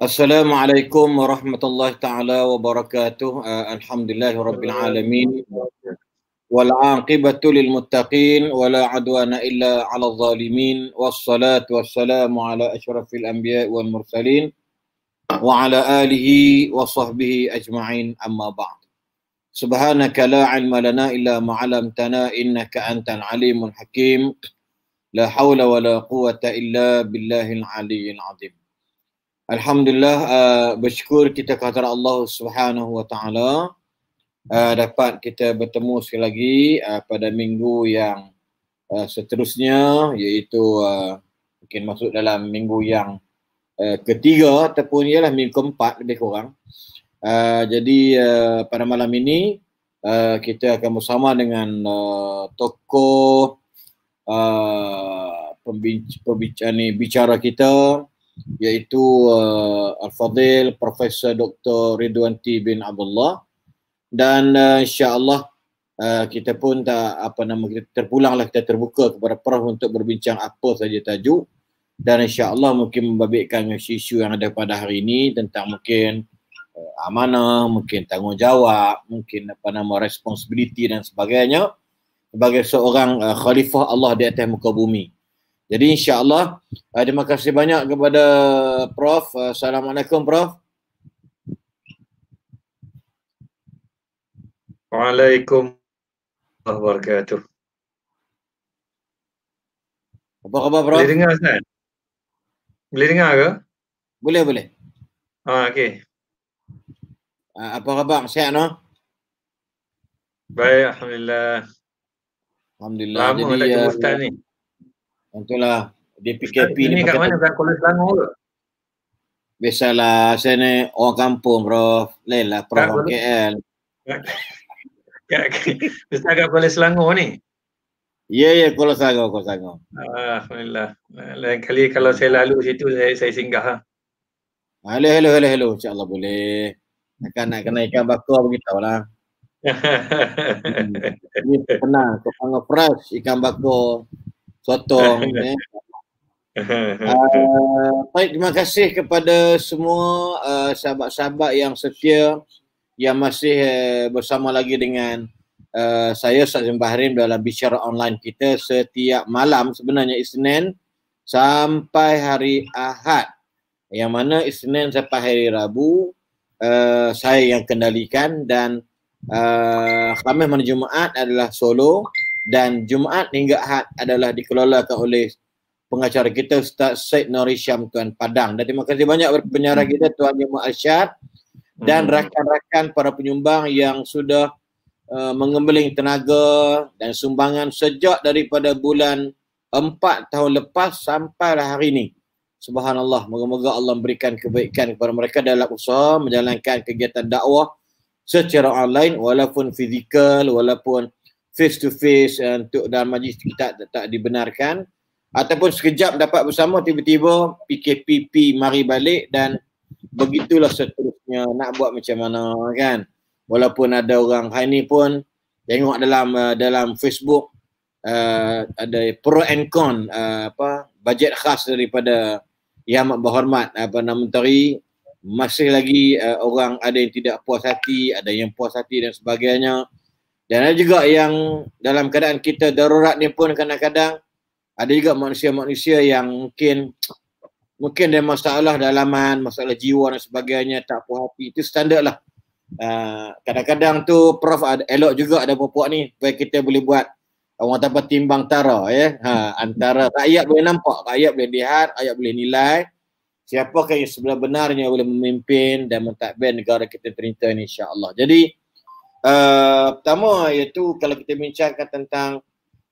السلام عليكم ورحمة الله تعالى وبركاته آه، الحمد لله رب العالمين والعاقبة للمتقين ولا عدوان إلا على الظالمين والصلاة والسلام على أشرف الأنبياء والمرسلين وعلى آله وصحبه أجمعين أما بعد سبحانك لا علم لنا إلا ما علمتنا إنك أنت العليم الحكيم لا حول ولا قوة إلا بالله العلي العظيم Alhamdulillah uh, bersyukur kita kepada Allah Subhanahu Wa Taala uh, dapat kita bertemu sekali lagi uh, pada minggu yang uh, seterusnya iaitu uh, mungkin masuk dalam minggu yang uh, ketiga ataupun ialah minggu keempat lebih kurang. Uh, jadi uh, pada malam ini uh, kita akan bersama dengan uh, tokoh uh, pembicara bicara kita iaitu uh, Al-Fadhil Profesor Dr. Ridwanti bin Abdullah dan uh, insya-Allah uh, kita pun tak apa nama kita terpulanglah kita terbuka kepada Prof untuk berbincang apa saja tajuk dan insya-Allah mungkin membabitkan isu-isu yang ada pada hari ini tentang mungkin uh, amanah, mungkin tanggungjawab, mungkin apa nama responsibility dan sebagainya sebagai seorang uh, khalifah Allah di atas muka bumi. Jadi insyaAllah uh, terima kasih banyak kepada Prof. Uh, Assalamualaikum Prof. Waalaikum warahmatullahi wabarakatuh. Apa khabar Prof? Boleh dengar Ustaz? Boleh dengar ke? Boleh boleh. Ha, ah, okay. Uh, ah, apa khabar? Sihat no? Baik, Alhamdulillah. Alhamdulillah. Lama Jadi, lagi eh, uh, Contohlah DPKP ni. Ini kat mana? Kat Kuala Selangor ke? Biasalah saya ni orang kampung bro. Lain lah pro KL. Kat, kat, kat, Kuala Selangor ni? Ya, yeah, ya. Yeah, Kuala Selangor, Kuala Selangor. Alhamdulillah. Lain kali kalau saya lalu situ, saya, saya singgah lah. Ah, hello, hello, hello, hello. InsyaAllah boleh. Akan nak kena ikan bakar beritahu lah. Hmm. Ini pernah kepala fresh ikan bakar sotong eh. Uh, baik terima kasih kepada semua uh, sahabat-sahabat yang setia yang masih uh, bersama lagi dengan uh, saya Sazim Bahrim dalam bicara online kita setiap malam sebenarnya Isnin sampai hari Ahad yang mana Isnin sampai hari Rabu uh, saya yang kendalikan dan uh, Khamis mana Jumaat adalah solo dan Jumaat hingga Ahad adalah dikelolakan oleh pengacara kita Ustaz Said Norisham Tuan Padang. Dan terima kasih banyak kepada penyiaran kita Tuan Jumaat Asyad dan hmm. rakan-rakan para penyumbang yang sudah uh, mengembeling tenaga dan sumbangan sejak daripada bulan 4 tahun lepas sampai hari ini. Subhanallah, moga-moga Allah memberikan kebaikan kepada mereka dalam usaha menjalankan kegiatan dakwah secara online walaupun fizikal, walaupun face to face eh, untuk dalam majlis kita tak, tak dibenarkan ataupun sekejap dapat bersama tiba-tiba PKPP mari balik dan begitulah seterusnya nak buat macam mana kan walaupun ada orang hari ni pun tengok dalam uh, dalam Facebook uh, ada pro and con uh, apa bajet khas daripada yang amat berhormat apa uh, menteri masih lagi uh, orang ada yang tidak puas hati ada yang puas hati dan sebagainya dan ada juga yang dalam keadaan kita darurat ni pun kadang-kadang ada juga manusia-manusia yang mungkin mungkin ada masalah dalaman, masalah jiwa dan sebagainya, tak puas hati. Itu standard lah. Uh, kadang-kadang tu Prof ada, elok juga ada puak-puak ni supaya kita boleh buat ah, orang kata apa timbang tara ya. Yeah? Ha, antara rakyat boleh nampak, rakyat boleh lihat, rakyat boleh nilai. Siapakah yang sebenarnya boleh memimpin dan mentadbir negara kita terinta ni insyaAllah. Jadi, Uh, pertama iaitu kalau kita bincangkan tentang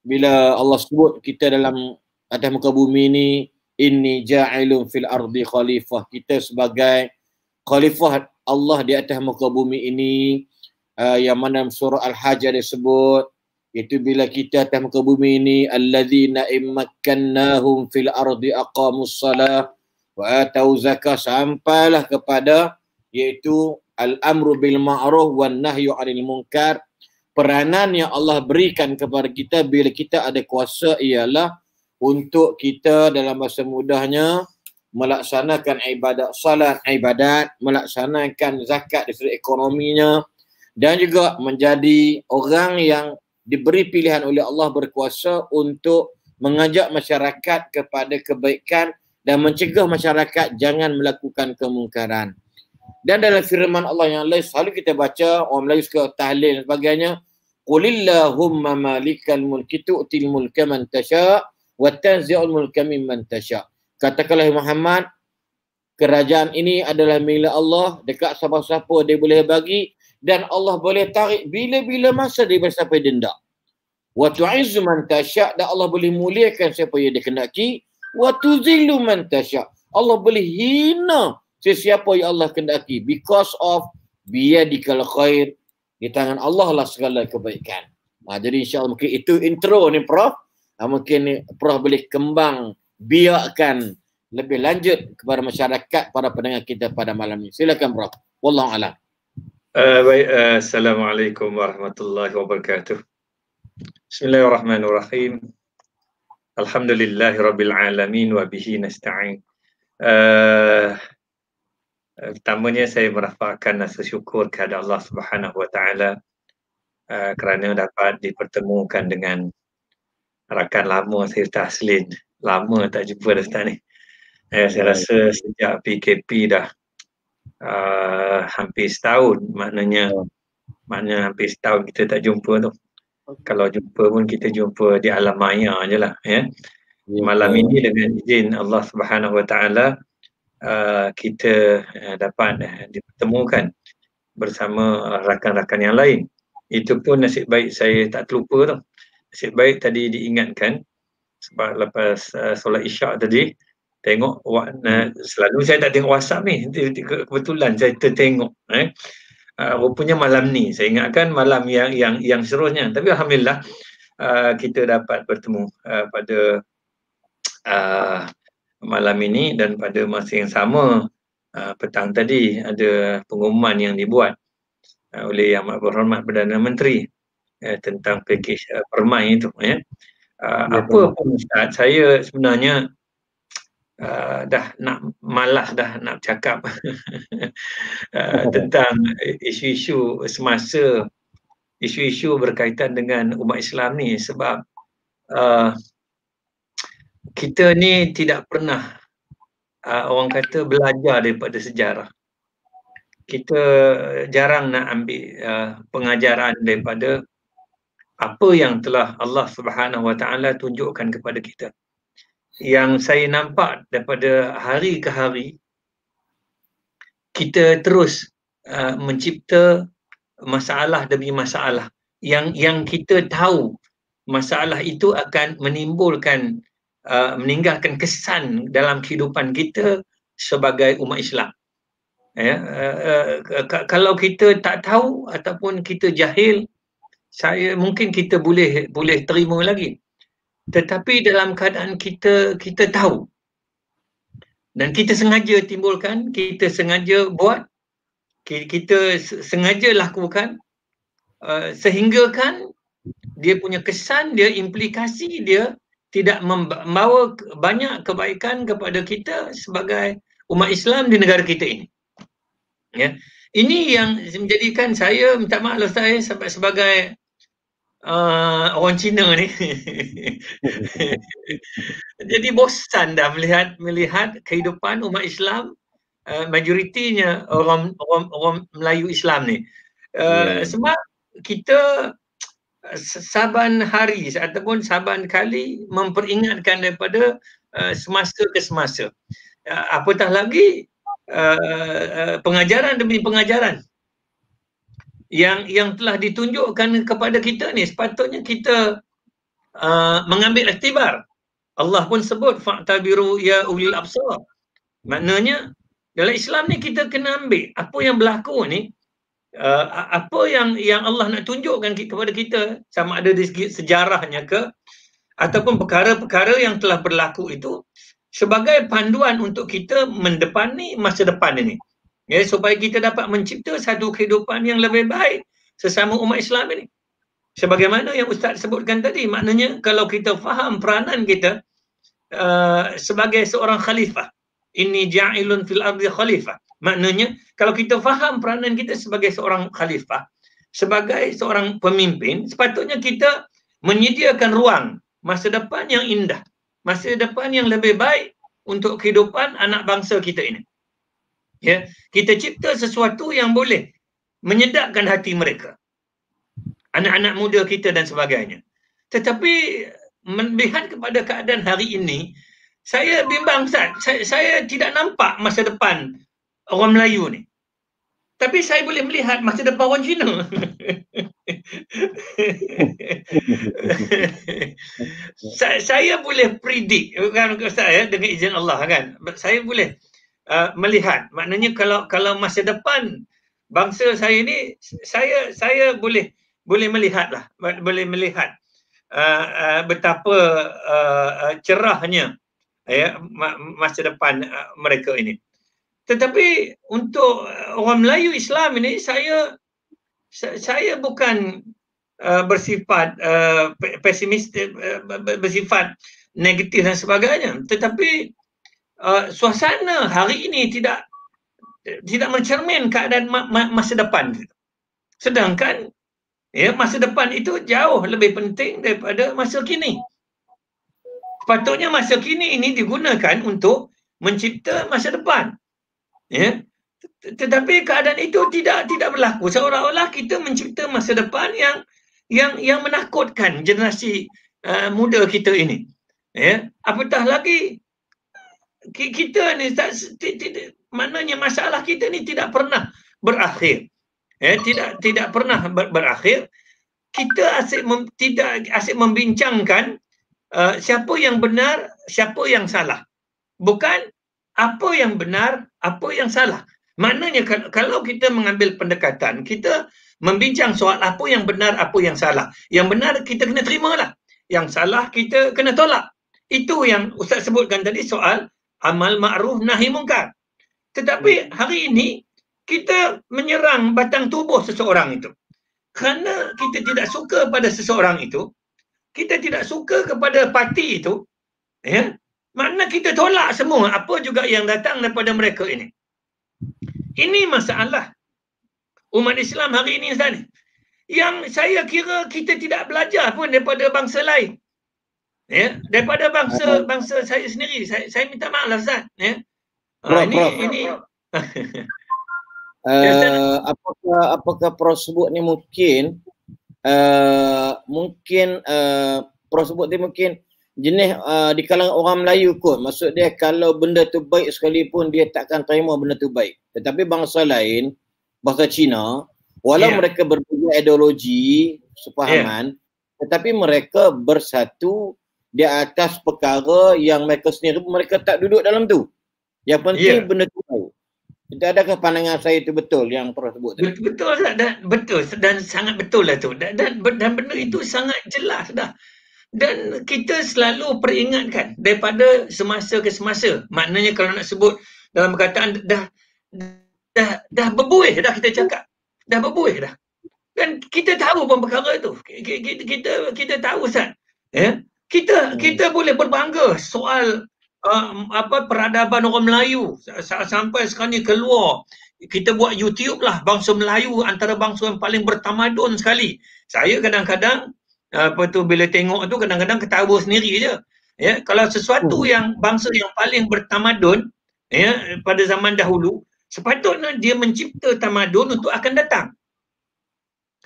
bila Allah sebut kita dalam atas muka bumi ni inni ja'ilun fil ardi khalifah kita sebagai khalifah Allah di atas muka bumi ini uh, yang mana surah al-hajj disebut itu bila kita atas muka bumi ini alladzina immakkannahum fil ardi aqamussalah wa atau zakah sampailah kepada iaitu al-amru bil ma'ruf wan nahyu 'anil munkar. Peranan yang Allah berikan kepada kita bila kita ada kuasa ialah untuk kita dalam masa mudahnya melaksanakan ibadat salat, ibadat, melaksanakan zakat dari sudut ekonominya dan juga menjadi orang yang diberi pilihan oleh Allah berkuasa untuk mengajak masyarakat kepada kebaikan dan mencegah masyarakat jangan melakukan kemungkaran. Dan dalam firman Allah yang lain selalu kita baca, orang Melayu suka tahlil dan sebagainya. Qulillahumma malikal mulki tu'til mulka man tasha' wa tanzi'ul mulka mimman tasha'. Katakanlah Muhammad, kerajaan ini adalah milik Allah, dekat siapa-siapa dia boleh bagi dan Allah boleh tarik bila-bila masa dia bersampai denda. Wa tu'izzu man tasha' dan Allah boleh muliakan siapa yang dikehendaki wa tuzillu man tasha'. Allah boleh hina Sesiapa yang Allah kendaki because of biya di khair di tangan Allah lah segala kebaikan. Ha, jadi insya Allah mungkin itu intro ni Prof. Ha, mungkin ni Prof boleh kembang biarkan lebih lanjut kepada masyarakat para pendengar kita pada malam ini. Silakan Prof. Wallahu alam. Uh, baik, uh, Assalamualaikum warahmatullahi wabarakatuh. Bismillahirrahmanirrahim. Alhamdulillahi rabbil alamin wa bihi nasta'in. Uh, Eh, pertamanya saya merafakkan rasa syukur kepada Allah Subhanahu Wa Taala eh, kerana dapat dipertemukan dengan rakan lama saya Taslin. Lama tak jumpa dah ni. Eh, saya ya, ya. rasa sejak PKP dah uh, hampir setahun maknanya ya. maknanya hampir setahun kita tak jumpa tu. Kalau jumpa pun kita jumpa di alam maya je lah. Ya. Malam ini dengan izin Allah Subhanahu Wa Uh, kita uh, dapat uh, ditemukan bersama uh, rakan-rakan yang lain. Itu pun nasib baik saya tak terlupa tu. Nasib baik tadi diingatkan sebab lepas uh, solat isyak tadi tengok uh, selalu saya tak tengok WhatsApp ni. Kebetulan saya tertengok eh. Uh, rupanya malam ni saya ingatkan malam yang yang yang seterusnya tapi alhamdulillah uh, kita dapat bertemu uh, pada uh, malam ini dan pada masa yang sama uh, petang tadi ada pengumuman yang dibuat uh, oleh Yang Amat Berhormat Perdana Menteri uh, tentang pakej uh, permai itu ya. Uh, ya apa pun Ustaz saya sebenarnya uh, dah nak malas dah nak cakap uh, tentang isu-isu semasa isu-isu berkaitan dengan umat Islam ni sebab uh, kita ni tidak pernah uh, orang kata belajar daripada sejarah. Kita jarang nak ambil uh, pengajaran daripada apa yang telah Allah Subhanahu Wa Taala tunjukkan kepada kita. Yang saya nampak daripada hari ke hari kita terus uh, mencipta masalah demi masalah yang yang kita tahu masalah itu akan menimbulkan uh, meninggalkan kesan dalam kehidupan kita sebagai umat Islam. Ya, uh, uh, kalau kita tak tahu ataupun kita jahil, saya mungkin kita boleh boleh terima lagi. Tetapi dalam keadaan kita kita tahu dan kita sengaja timbulkan, kita sengaja buat, kita sengaja lakukan uh, sehinggakan dia punya kesan, dia implikasi dia tidak membawa banyak kebaikan kepada kita sebagai umat Islam di negara kita ini. Ya. Ini yang menjadikan saya minta maaflah saya sampai sebagai uh, orang Cina ni. Jadi bosan dah melihat melihat kehidupan umat Islam uh, majoritinya orang, orang orang Melayu Islam ni. Uh, yeah. sebab kita saban hari ataupun saban kali memperingatkan daripada uh, semasa ke semasa. Uh, apatah lagi uh, uh, pengajaran demi pengajaran yang yang telah ditunjukkan kepada kita ni sepatutnya kita uh, mengambil iktibar. Allah pun sebut fa'tabiru ya ulil absar. Maknanya dalam Islam ni kita kena ambil apa yang berlaku ni uh, apa yang yang Allah nak tunjukkan kepada kita sama ada di segi sejarahnya ke ataupun perkara-perkara yang telah berlaku itu sebagai panduan untuk kita mendepani masa depan ini ya supaya kita dapat mencipta satu kehidupan yang lebih baik sesama umat Islam ini sebagaimana yang ustaz sebutkan tadi maknanya kalau kita faham peranan kita uh, sebagai seorang khalifah ini ja'ilun fil ardi khalifah Maknanya kalau kita faham peranan kita sebagai seorang khalifah, sebagai seorang pemimpin, sepatutnya kita menyediakan ruang masa depan yang indah, masa depan yang lebih baik untuk kehidupan anak bangsa kita ini. Ya, kita cipta sesuatu yang boleh menyedapkan hati mereka. Anak-anak muda kita dan sebagainya. Tetapi melihat kepada keadaan hari ini, saya bimbang Ustaz. Saya, saya tidak nampak masa depan orang Melayu ni. Tapi saya boleh melihat masa depan orang Cina. Sa- saya boleh predik, kan ustaz ya dengan izin Allah kan. Saya boleh uh, melihat maknanya kalau kalau masa depan bangsa saya ni saya saya boleh boleh melihatlah boleh melihat uh, uh, betapa uh, uh, cerahnya ya masa depan uh, mereka ini tetapi untuk eh, orang Melayu Islam ini saya saya bukan uh, bersifat uh, eh, pesimis uh, bersifat negatif dan sebagainya tetapi uh, suasana hari ini tidak tidak mencermin keadaan ma- ma- masa depan sedangkan ya masa depan itu jauh lebih penting daripada masa kini sepatutnya masa kini ini digunakan untuk mencipta masa depan ya tetapi keadaan itu tidak tidak berlaku seolah-olah kita mencipta masa depan yang yang yang menakutkan generasi uh, muda kita ini ya apatah lagi kita ni tak tidak maknanya masalah kita ni tidak pernah berakhir ya tidak tidak pernah ber, berakhir kita asyik mem, tidak asyik membincangkan uh, siapa yang benar siapa yang salah bukan apa yang benar apa yang salah? Maknanya kalau kita mengambil pendekatan, kita membincang soal apa yang benar, apa yang salah. Yang benar kita kena terima lah, Yang salah kita kena tolak. Itu yang Ustaz sebutkan tadi soal amal ma'ruf nahi mungkar. Tetapi hari ini kita menyerang batang tubuh seseorang itu. Kerana kita tidak suka pada seseorang itu, kita tidak suka kepada parti itu, ya, Makna kita tolak semua apa juga yang datang daripada mereka ini. Ini masalah umat Islam hari ini Ustaz ni. Yang saya kira kita tidak belajar pun daripada bangsa lain. Ya, daripada bangsa bangsa saya sendiri. Saya, saya minta maaflah Ustaz, ya. Bro, ah, ini bro. ini Uh, apakah apakah prosebut ni mungkin uh, mungkin uh, prosebut ni mungkin jenis uh, di kalangan orang Melayu kot maksud dia kalau benda tu baik sekalipun dia takkan terima benda tu baik tetapi bangsa lain bahasa Cina walau yeah. mereka berbeza ideologi sepahaman yeah. tetapi mereka bersatu di atas perkara yang mereka sendiri mereka tak duduk dalam tu yang penting yeah. benda tu itu adakah pandangan saya itu betul yang Prof sebut tadi? Betul, betul dan betul dan sangat betul lah tu. Dan, dan, dan benda itu hmm. sangat jelas dah dan kita selalu peringatkan daripada semasa ke semasa maknanya kalau nak sebut dalam perkataan dah dah dah, dah berbuih dah kita cakap dah berbuih dah dan kita tahu pun perkara itu kita kita kita, kita tahu sah. ya kita hmm. kita hmm. boleh berbangga soal um, apa peradaban orang Melayu sampai sekarang ni keluar kita buat YouTube lah bangsa Melayu antara bangsa yang paling bertamadun sekali. Saya kadang-kadang apa tu bila tengok tu kadang-kadang ketawa sendiri je. Ya, kalau sesuatu hmm. yang bangsa yang paling bertamadun ya pada zaman dahulu, sepatutnya dia mencipta tamadun untuk akan datang.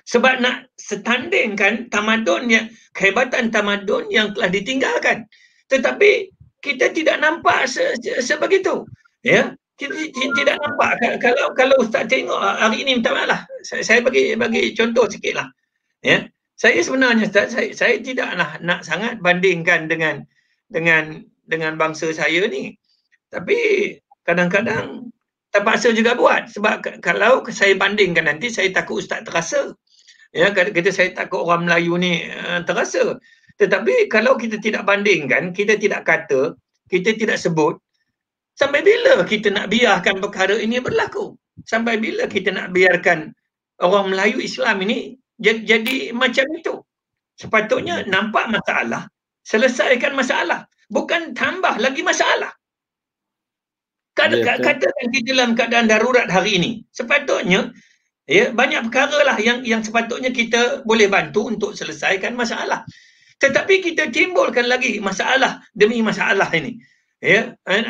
Sebab nak setandingkan tamadun yang kehebatan tamadun yang telah ditinggalkan. Tetapi kita tidak nampak se, se, sebegitu. Ya, kita tidak nampak kalau kalau ustaz tengok hari ini minta maaf lah saya, saya bagi bagi contoh sikitlah ya saya sebenarnya Ustaz, saya, saya tidak nak, lah nak sangat bandingkan dengan dengan dengan bangsa saya ni. Tapi kadang-kadang terpaksa juga buat sebab kalau saya bandingkan nanti saya takut Ustaz terasa. Ya, kata saya takut orang Melayu ni uh, terasa. Tetapi kalau kita tidak bandingkan, kita tidak kata, kita tidak sebut, sampai bila kita nak biarkan perkara ini berlaku? Sampai bila kita nak biarkan orang Melayu Islam ini jadi macam itu. Sepatutnya hmm. nampak masalah, selesaikan masalah. Bukan tambah lagi masalah. Ya katakan di dalam keadaan darurat hari ini, sepatutnya ya, banyak perkara lah yang, yang sepatutnya kita boleh bantu untuk selesaikan masalah. Tetapi kita timbulkan lagi masalah demi masalah ini. Ya, eh,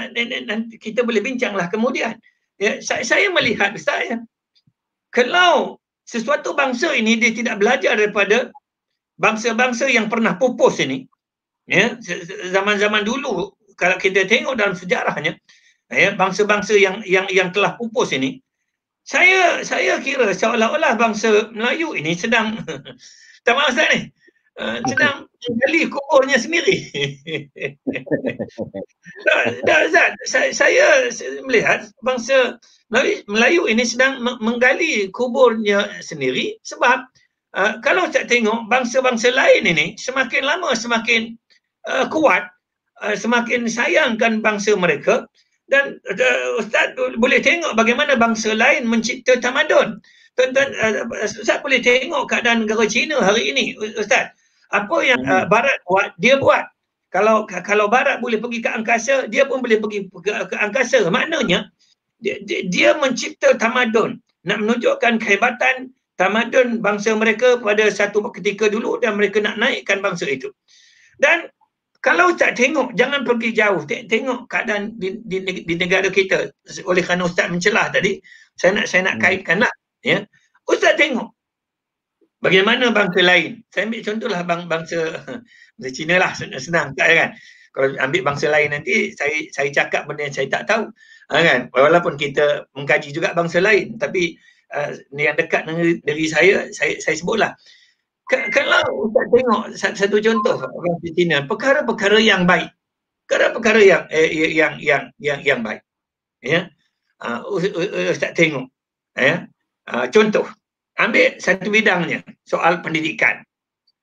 kita boleh bincanglah kemudian. Ya, saya, saya melihat saya kalau sesuatu bangsa ini dia tidak belajar daripada bangsa-bangsa yang pernah pupus ini ya zaman-zaman dulu kalau kita tengok dalam sejarahnya ya bangsa-bangsa yang yang yang telah pupus ini saya saya kira seolah-olah bangsa Melayu ini sedang tak maksud ni Ah, sedang menggali kuburnya sendiri. dah, dah, saya, saya melihat bangsa Melayu, Melayu ini sedang menggali kuburnya sendiri sebab uh, kalau tak tengok bangsa-bangsa lain ini semakin lama semakin uh, kuat, uh, semakin sayangkan bangsa mereka dan uh, ustaz boleh tengok bagaimana bangsa lain mencipta tamadun. Tuan-tuan, uh, Ustaz boleh tengok keadaan negara China hari ini, Ustaz apa yang hmm. uh, barat buat dia buat kalau kalau barat boleh pergi ke angkasa dia pun boleh pergi ke, ke angkasa maknanya dia, dia, dia mencipta tamadun nak menunjukkan kehebatan tamadun bangsa mereka pada satu ketika dulu dan mereka nak naikkan bangsa itu dan kalau ustaz tengok jangan pergi jauh tengok keadaan di, di, di negara kita oleh kerana ustaz mencelah tadi saya nak saya nak hmm. kaitkan, kaitkanlah ya ustaz tengok Bagaimana bangsa lain? Saya ambil contohlah bang, bangsa bangsa Cina lah senang-senang tak kan? Kalau ambil bangsa lain nanti saya saya cakap benda yang saya tak tahu. Ha, kan? Walaupun kita mengkaji juga bangsa lain tapi uh, yang dekat dengan diri saya saya saya sebutlah. K- kalau Ustaz tengok satu contoh orang Cina, perkara-perkara yang baik. Perkara-perkara yang eh, yang, yang yang yang yang baik. Ya. Uh, Ustaz tengok. Ya. Uh, contoh ambil satu bidangnya soal pendidikan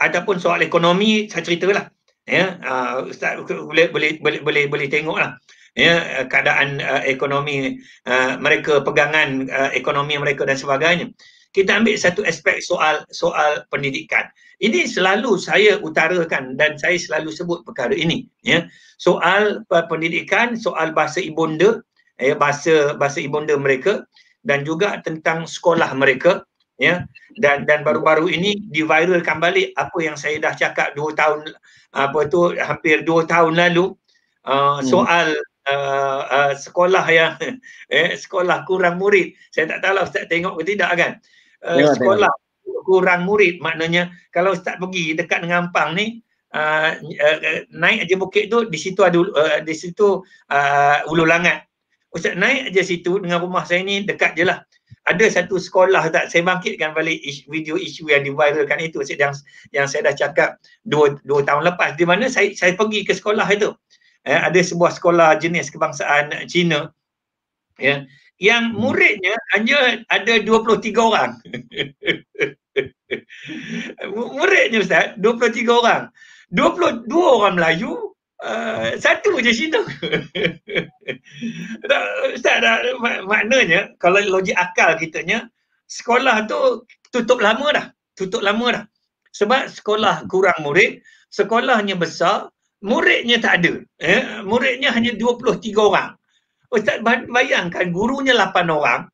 ataupun soal ekonomi saya ceritalah ya uh, ustaz boleh boleh boleh boleh, boleh tengoklah ya keadaan uh, ekonomi uh, mereka pegangan uh, ekonomi mereka dan sebagainya kita ambil satu aspek soal soal pendidikan ini selalu saya utarakan dan saya selalu sebut perkara ini ya soal uh, pendidikan soal bahasa ibunda ya bahasa bahasa ibunda mereka dan juga tentang sekolah mereka ya dan dan baru-baru ini diviralkan balik apa yang saya dah cakap 2 tahun apa tu hampir 2 tahun lalu uh, soal hmm. Uh, uh, sekolah yang eh, sekolah kurang murid saya tak tahu lah ustaz tengok ke tidak kan uh, ya, sekolah tengok. kurang murid maknanya kalau ustaz pergi dekat dengan Ampang ni uh, uh, naik aja bukit tu di situ ada uh, di situ uh, ulu langat ustaz naik aja situ dengan rumah saya ni dekat je lah ada satu sekolah tak saya bangkitkan balik video isu yang diviralkan itu yang yang saya dah cakap dua, dua tahun lepas di mana saya saya pergi ke sekolah itu eh, ada sebuah sekolah jenis kebangsaan Cina ya yang hmm. muridnya hanya ada 23 orang muridnya ustaz 23 orang 22 orang Melayu Eh, satu je situ. tak, ustaz tak, mak, maknanya kalau logik akal kitanya sekolah tu tutup lama dah. Tutup lama dah. Sebab sekolah kurang murid, sekolahnya besar, muridnya tak ada. Eh? Muridnya hanya 23 orang. Ustaz bayangkan gurunya 8 orang,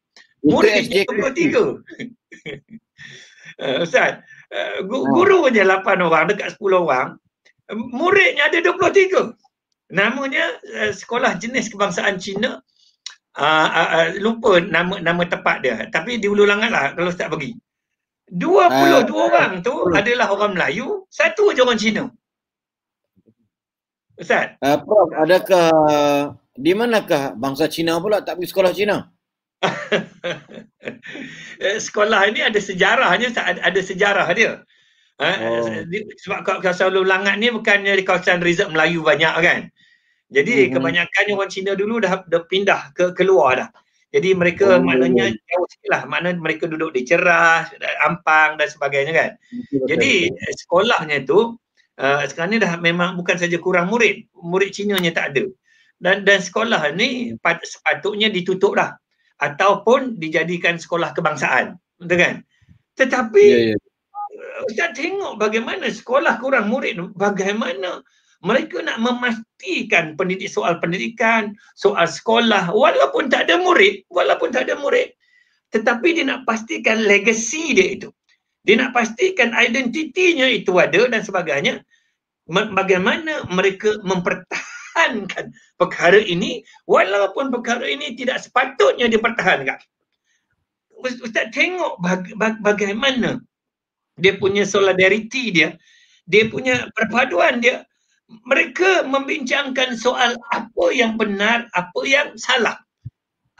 muridnya 23. Eh, ustaz, guru hanya 8 orang dekat 10 orang, muridnya ada 23 namanya eh, sekolah jenis kebangsaan Cina uh, uh, uh, lupa nama nama tepat dia tapi di lah kalau tak bagi 22 uh, orang tu uh, adalah orang Melayu satu je orang Cina Ustaz uh, Prof adakah di manakah bangsa Cina pula tak pergi sekolah Cina sekolah ini ada sejarahnya ada sejarah dia Ha? Oh. Sebab kawasan Hulu Langat ni bukannya di kawasan reserve Melayu banyak kan. Jadi mm-hmm. kebanyakannya orang Cina dulu dah, dah pindah ke keluar dah. Jadi mereka oh. maknanya jauh sikit lah. Makna mereka duduk di Cerah, Ampang dan sebagainya kan. Betul-betul. Jadi sekolahnya tu uh, sekarang ni dah memang bukan saja kurang murid. Murid Cina nya tak ada. Dan dan sekolah ni sepatutnya ditutup dah. Ataupun dijadikan sekolah kebangsaan. Betul kan? Tetapi yeah, yeah. Ya, kita tengok bagaimana sekolah kurang murid bagaimana mereka nak memastikan pendidik soal pendidikan soal sekolah walaupun tak ada murid walaupun tak ada murid tetapi dia nak pastikan legacy dia itu dia nak pastikan identitinya itu ada dan sebagainya bagaimana mereka mempertahankan perkara ini walaupun perkara ini tidak sepatutnya dipertahankan ustaz tengok baga- baga- bagaimana dia punya solidariti dia dia punya perpaduan dia mereka membincangkan soal apa yang benar apa yang salah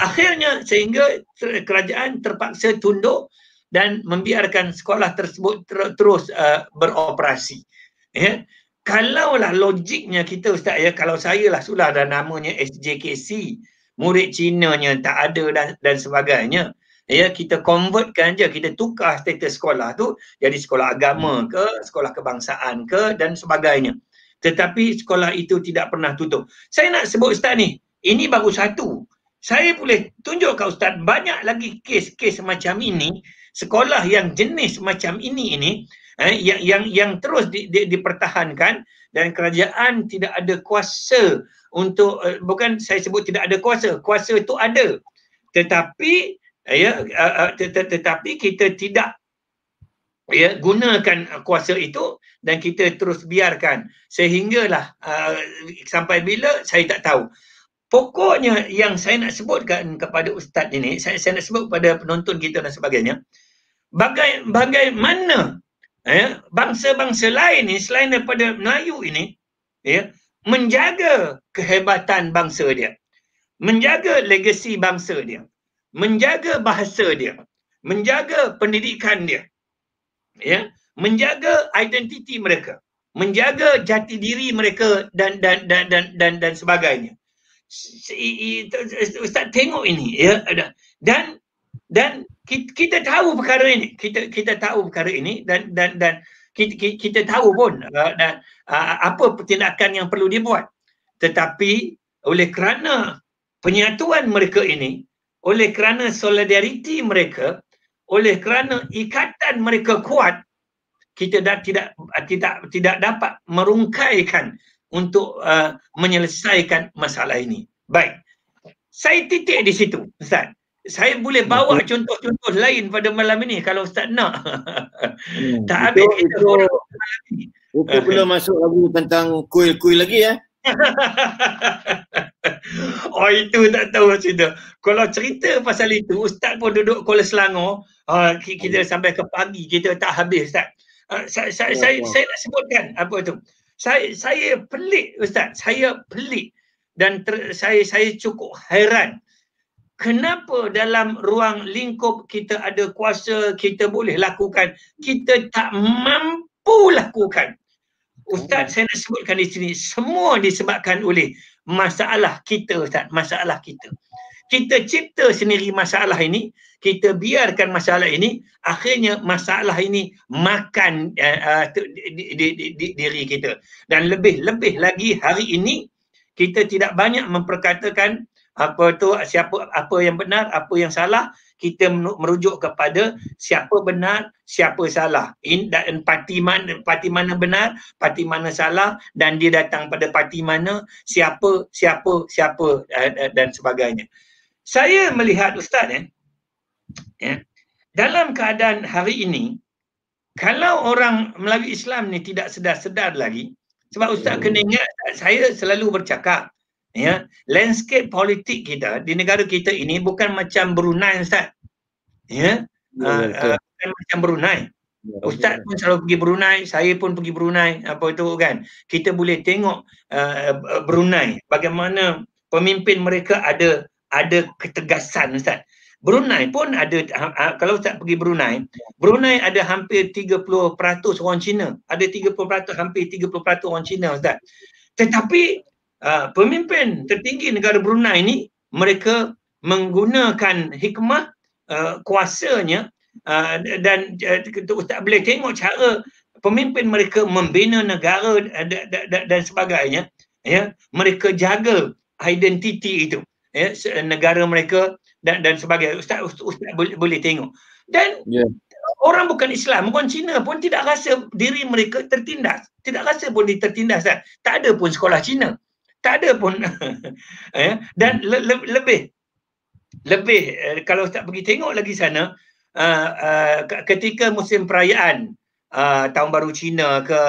akhirnya sehingga kerajaan terpaksa tunduk dan membiarkan sekolah tersebut ter- terus uh, beroperasi ya kalaulah logiknya kita ustaz ya kalau saya lah sudah ada namanya SJKC murid Cina nya tak ada dan, dan sebagainya ya kita convertkan je kita tukar status sekolah tu jadi sekolah agama hmm. ke sekolah kebangsaan ke dan sebagainya tetapi sekolah itu tidak pernah tutup saya nak sebut ustaz ni ini baru satu saya boleh tunjuk kat ustaz banyak lagi kes-kes macam ini sekolah yang jenis macam ini ini eh, yang yang yang terus di, di, dipertahankan dan kerajaan tidak ada kuasa untuk uh, bukan saya sebut tidak ada kuasa kuasa itu ada tetapi ya eh, eh, tetapi kita tidak ya gunakan kuasa itu dan kita terus biarkan sehinggalah uh, sampai bila saya tak tahu pokoknya yang saya nak sebutkan kepada ustaz ini saya saya nak sebut kepada penonton kita dan sebagainya bagai bagaimana ya bangsa-bangsa lain ini selain daripada Melayu ini ya menjaga kehebatan bangsa dia menjaga legasi bangsa dia menjaga bahasa dia, menjaga pendidikan dia, ya, menjaga identiti mereka, menjaga jati diri mereka dan dan dan dan dan, dan sebagainya. Ustaz tengok ini ya dan dan kita, tahu perkara ini kita kita tahu perkara ini dan dan dan kita kita tahu pun uh, dan uh, apa tindakan yang perlu dibuat tetapi oleh kerana penyatuan mereka ini oleh kerana solidariti mereka, oleh kerana ikatan mereka kuat, kita dah tidak tidak tidak dapat merungkaikan untuk uh, menyelesaikan masalah ini. Baik. Saya titik di situ, Ustaz. Saya boleh bawa contoh-contoh lain pada malam ini kalau Ustaz nak. Hmm, tak betul, habis kita betul. pula masuk lagu tentang kuil-kuil lagi ya. Eh? oh itu tak tahu macam tu. Kalau cerita pasal itu, Ustaz pun duduk Kuala Selangor, uh, kita sampai ke pagi, kita tak habis Ustaz. Uh, saya, saya, oh, saya, saya nak sebutkan apa tu. Saya, saya pelik Ustaz, saya pelik dan ter, saya saya cukup hairan Kenapa dalam ruang lingkup kita ada kuasa, kita boleh lakukan, kita tak mampu lakukan. Ustaz oh. saya nak sebutkan di sini semua disebabkan oleh masalah kita Ustaz, masalah kita. Kita cipta sendiri masalah ini, kita biarkan masalah ini, akhirnya masalah ini makan uh, di, di, di, di, diri kita. Dan lebih-lebih lagi hari ini kita tidak banyak memperkatakan apa tu siapa apa yang benar, apa yang salah, kita merujuk kepada siapa benar, siapa salah. In, da, in parti, man, parti mana benar, parti mana salah dan dia datang pada parti mana, siapa, siapa, siapa eh, eh, dan sebagainya. Saya melihat Ustaz, eh, eh, dalam keadaan hari ini, kalau orang Melayu Islam ni tidak sedar-sedar lagi, sebab Ustaz hmm. kena ingat, saya selalu bercakap, ya landscape politik kita di negara kita ini bukan macam Brunei ustaz ya, ya uh, bukan macam Brunei ya, ustaz pun selalu pergi Brunei saya pun pergi Brunei apa itu kan kita boleh tengok uh, Brunei bagaimana pemimpin mereka ada ada ketegasan ustaz Brunei pun ada ha, ha, kalau ustaz pergi Brunei Brunei ada hampir 30% orang Cina ada 30% hampir 30% orang Cina ustaz tetapi Ah, pemimpin tertinggi negara Brunei ini mereka menggunakan hikmah uh, kuasanya uh, dan eh, kita tak boleh tengok cara pemimpin mereka membina negara uh, eh, da, da, dan sebagainya ya mereka jaga identiti itu ya negara mereka dan dan sebagainya ustaz ustaz, ustaz boleh, boleh tengok dan yeah. orang bukan Islam orang Cina pun tidak rasa diri mereka tertindas tidak rasa pun ditertindas kan? tak ada pun sekolah Cina tak ada pun eh? dan hmm. le- le- lebih lebih eh, kalau tak pergi tengok lagi sana uh, uh, ketika musim perayaan uh, tahun baru Cina ke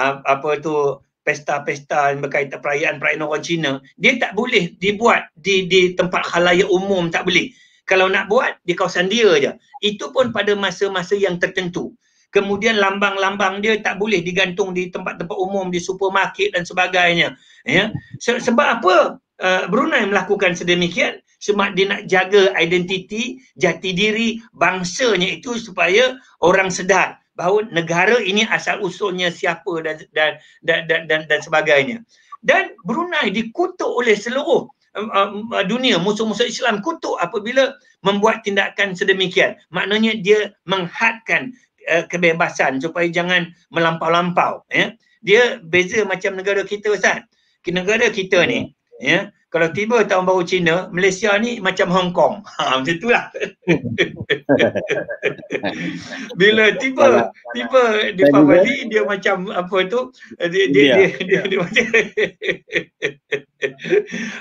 uh, apa tu pesta-pesta yang berkaitan perayaan perayaan orang Cina dia tak boleh dibuat di di tempat khalayak umum tak boleh kalau nak buat di kawasan dia je itu pun pada masa-masa yang tertentu kemudian lambang-lambang dia tak boleh digantung di tempat-tempat umum di supermarket dan sebagainya ya sebab apa uh, Brunei melakukan sedemikian sebab dia nak jaga identiti jati diri bangsanya itu supaya orang sedar bahawa negara ini asal usulnya siapa dan dan dan dan, dan, dan sebagainya dan Brunei dikutuk oleh seluruh uh, dunia musuh-musuh Islam kutuk apabila membuat tindakan sedemikian maknanya dia menghadkan Eh, kebebasan supaya jangan melampau-lampau ya dia beza macam negara kita Ustaz negara kita ni ya kalau tiba tahun baru Cina Malaysia ni macam Hong Kong ha macam itulah bila tiba tiba di Pavali dia macam apa tu dia dia dia, dia, dia macam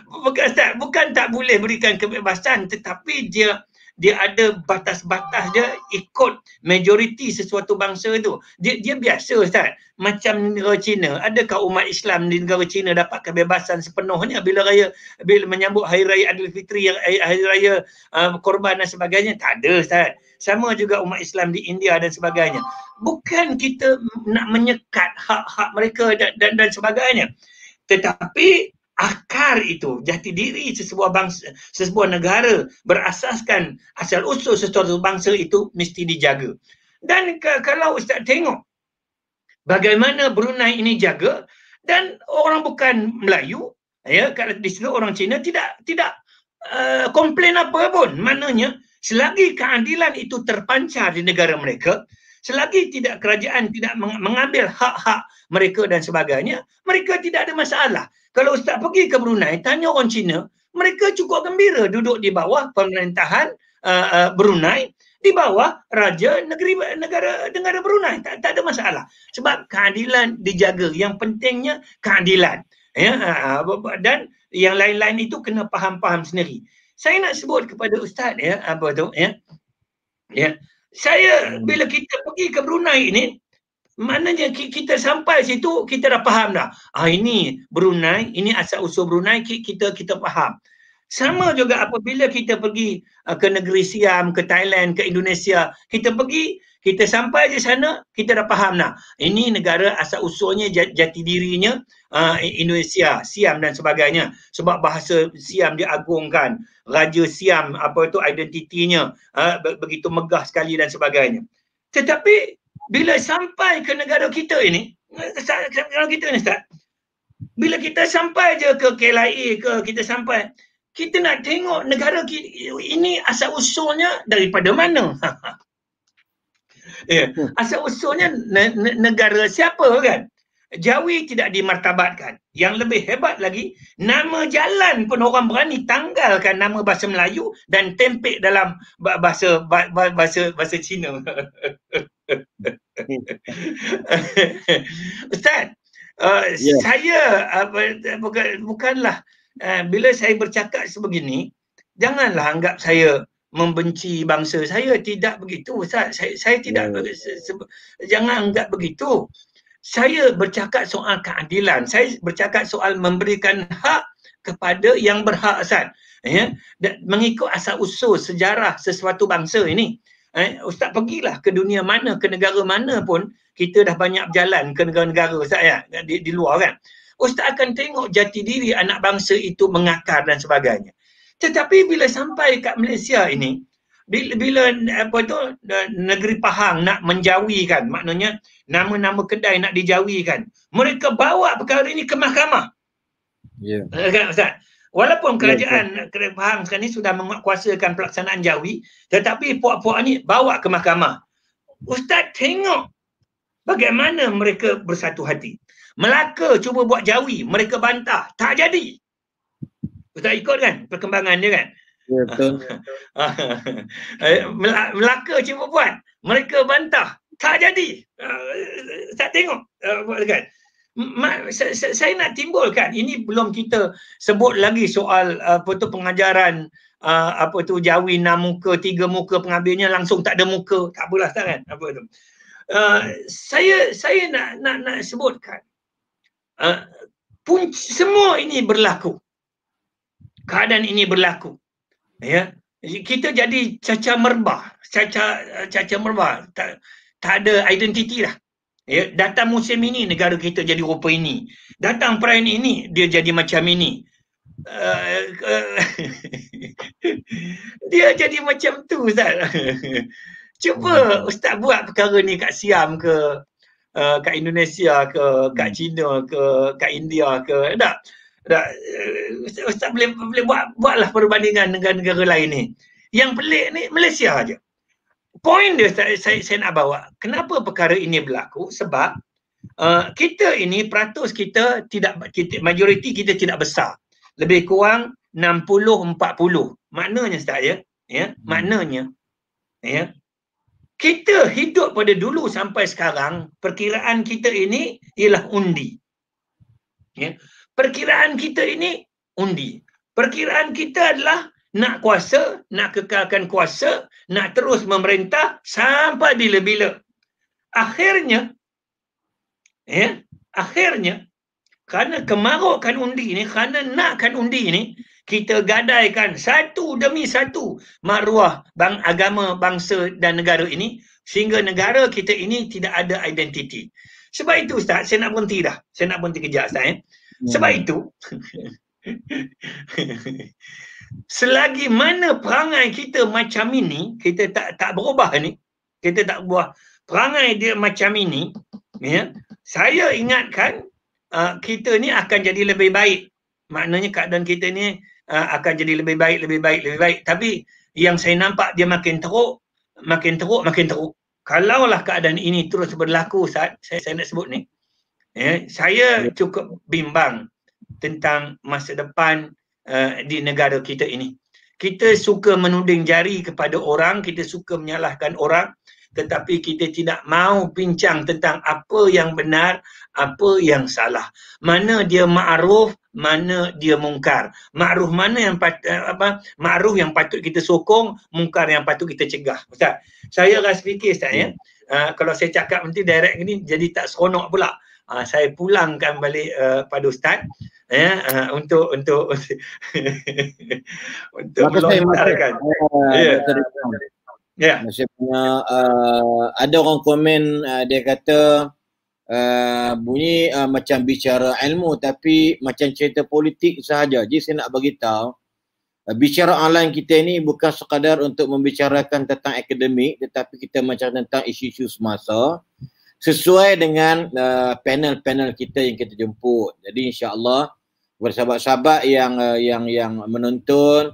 bukan tak bukan tak boleh berikan kebebasan tetapi dia dia ada batas-batas dia ikut majoriti sesuatu bangsa tu. Dia, dia biasa Ustaz. Macam negara Cina, adakah umat Islam di negara Cina dapat kebebasan sepenuhnya bila raya bila menyambut hari raya Aidilfitri yang hari raya uh, korban dan sebagainya? Tak ada Ustaz. Sama juga umat Islam di India dan sebagainya. Bukan kita nak menyekat hak-hak mereka dan dan, dan sebagainya. Tetapi akar itu jati diri sesebuah bangsa sesebuah negara berasaskan asal usul sesuatu bangsa itu mesti dijaga dan ke, kalau ustaz tengok bagaimana Brunei ini jaga dan orang bukan Melayu ya kalau di situ orang Cina tidak tidak uh, komplain apa pun maknanya selagi keadilan itu terpancar di negara mereka selagi tidak kerajaan tidak mengambil hak-hak mereka dan sebagainya, mereka tidak ada masalah. Kalau ustaz pergi ke Brunei tanya orang Cina, mereka cukup gembira duduk di bawah pemerintahan uh, uh, Brunei di bawah raja negeri negara negara Brunei tak, tak ada masalah sebab keadilan dijaga yang pentingnya keadilan ya eh, dan yang lain-lain itu kena faham-faham sendiri saya nak sebut kepada ustaz ya apa tu ya ya saya hmm. bila kita pergi ke Brunei ni maknanya kita sampai situ kita dah faham dah ah ini Brunei ini asal usul Brunei kita kita faham sama hmm. juga apabila kita pergi uh, ke negeri Siam ke Thailand ke Indonesia kita pergi kita sampai di sana kita dah faham nah ini negara asal usulnya jati dirinya uh, Indonesia Siam dan sebagainya sebab bahasa Siam diagungkan raja Siam apa itu identitinya uh, begitu megah sekali dan sebagainya tetapi bila sampai ke negara kita ini kalau kita ni Ustaz bila kita sampai je ke KLIA ke kita sampai kita nak tengok negara kita, ini asal usulnya daripada mana Ya. Asal usulnya ne- ne- negara siapa kan? Jawi tidak dimartabatkan. Yang lebih hebat lagi, nama jalan pun orang berani tanggalkan nama bahasa Melayu dan tempek dalam bahasa bahasa bahasa, bahasa Cina. Ustaz, uh, yeah. saya uh, bukan bukanlah uh, bila saya bercakap sebegini, janganlah anggap saya membenci bangsa saya tidak begitu ustaz saya saya tidak yeah. Ya. se, se, jangan anggap begitu saya bercakap soal keadilan saya bercakap soal memberikan hak kepada yang berhak ustaz ya yeah? mengikut asal usul sejarah sesuatu bangsa ini eh? ustaz pergilah ke dunia mana ke negara mana pun kita dah banyak berjalan ke negara-negara ustaz ya di, di luar kan ustaz akan tengok jati diri anak bangsa itu mengakar dan sebagainya tetapi bila sampai kat Malaysia ini, bila, bila apa tu eh, negeri Pahang nak menjawikan, maknanya nama-nama kedai nak dijawikan, mereka bawa perkara ini ke mahkamah. Ya. Yeah. Kan, Ustaz? Walaupun ya, kerajaan Kerajaan ya. Pahang sekarang ni sudah menguatkuasakan pelaksanaan jawi, tetapi puak-puak ni bawa ke mahkamah. Ustaz tengok bagaimana mereka bersatu hati. Melaka cuba buat jawi, mereka bantah. Tak jadi. Ustaz ikut kan perkembangan dia kan? Ya, betul. Ah, eh, Melaka cuba buat. Mereka bantah. Tak jadi. Ah, tak tengok. Ah, kan? Saya nak timbulkan. Ini belum kita sebut lagi soal apa tu pengajaran apa tu jawi enam muka, tiga muka pengambilnya langsung tak ada muka. Tak apalah tak kan? Apa tu? saya saya nak nak nak sebutkan. Uh, pun, semua ini berlaku keadaan ini berlaku. Ya. Kita jadi caca merbah, caca caca merbah, tak, tak ada identiti lah. Ya, datang musim ini negara kita jadi rupa ini. Datang perayaan ini dia jadi macam ini. Eh, eh, dia jadi macam tu Ustaz. Cuba Ustaz buat perkara ni kat Siam ke, uh, kat Indonesia ke, kat hmm. China ke, kat India ke. Tak? Ustaz, eh, eh, Ustaz boleh, boleh buat buatlah perbandingan dengan negara lain ni. Yang pelik ni Malaysia aja. Poin dia Ustaz, saya, saya nak bawa, kenapa perkara ini berlaku? Sebab uh, kita ini peratus kita tidak kita, majoriti kita tidak besar. Lebih kurang 60-40. Maknanya Ustaz ya? ya? Hmm. Maknanya ya? kita hidup pada dulu sampai sekarang perkiraan kita ini ialah undi. Ya? perkiraan kita ini undi. Perkiraan kita adalah nak kuasa, nak kekalkan kuasa, nak terus memerintah sampai bila-bila. Akhirnya, ya, akhirnya, kerana kemarukan undi ini, kerana nakkan undi ini, kita gadaikan satu demi satu maruah bang agama, bangsa dan negara ini sehingga negara kita ini tidak ada identiti. Sebab itu Ustaz, saya nak berhenti dah. Saya nak berhenti kejap Ustaz. Eh. Sebab hmm. itu selagi mana perangai kita macam ini, kita tak tak berubah ni, kita tak buah perangai dia macam ini, ya. Saya ingatkan uh, kita ni akan jadi lebih baik. Maknanya keadaan kita ni uh, akan jadi lebih baik, lebih baik, lebih baik. Tapi yang saya nampak dia makin teruk, makin teruk, makin teruk. Kalaulah keadaan ini terus berlaku saat saya, saya nak sebut ni, Eh, ya, saya cukup bimbang tentang masa depan uh, di negara kita ini. Kita suka menuding jari kepada orang, kita suka menyalahkan orang, tetapi kita tidak mahu bincang tentang apa yang benar, apa yang salah. Mana dia ma'ruf, mana dia mungkar. Ma'ruf mana yang patut eh, apa? Ma'ruf yang patut kita sokong, mungkar yang patut kita cegah. Ustaz, saya rasa fikir Ustaz ya. Uh, kalau saya cakap nanti direct ni jadi tak seronok pula uh, saya pulangkan balik uh, pada ustaz ya yeah, uh, untuk untuk untuk melontarkan eh, eh, ya ya masih punya ada orang komen uh, dia kata Uh, bunyi uh, macam bicara ilmu tapi macam cerita politik sahaja. Jadi saya nak bagi tahu uh, bicara online kita ni bukan sekadar untuk membicarakan tentang akademik tetapi kita macam tentang isu-isu semasa sesuai dengan uh, panel-panel kita yang kita jemput. Jadi insya-Allah bersahabat-sahabat yang uh, yang yang menonton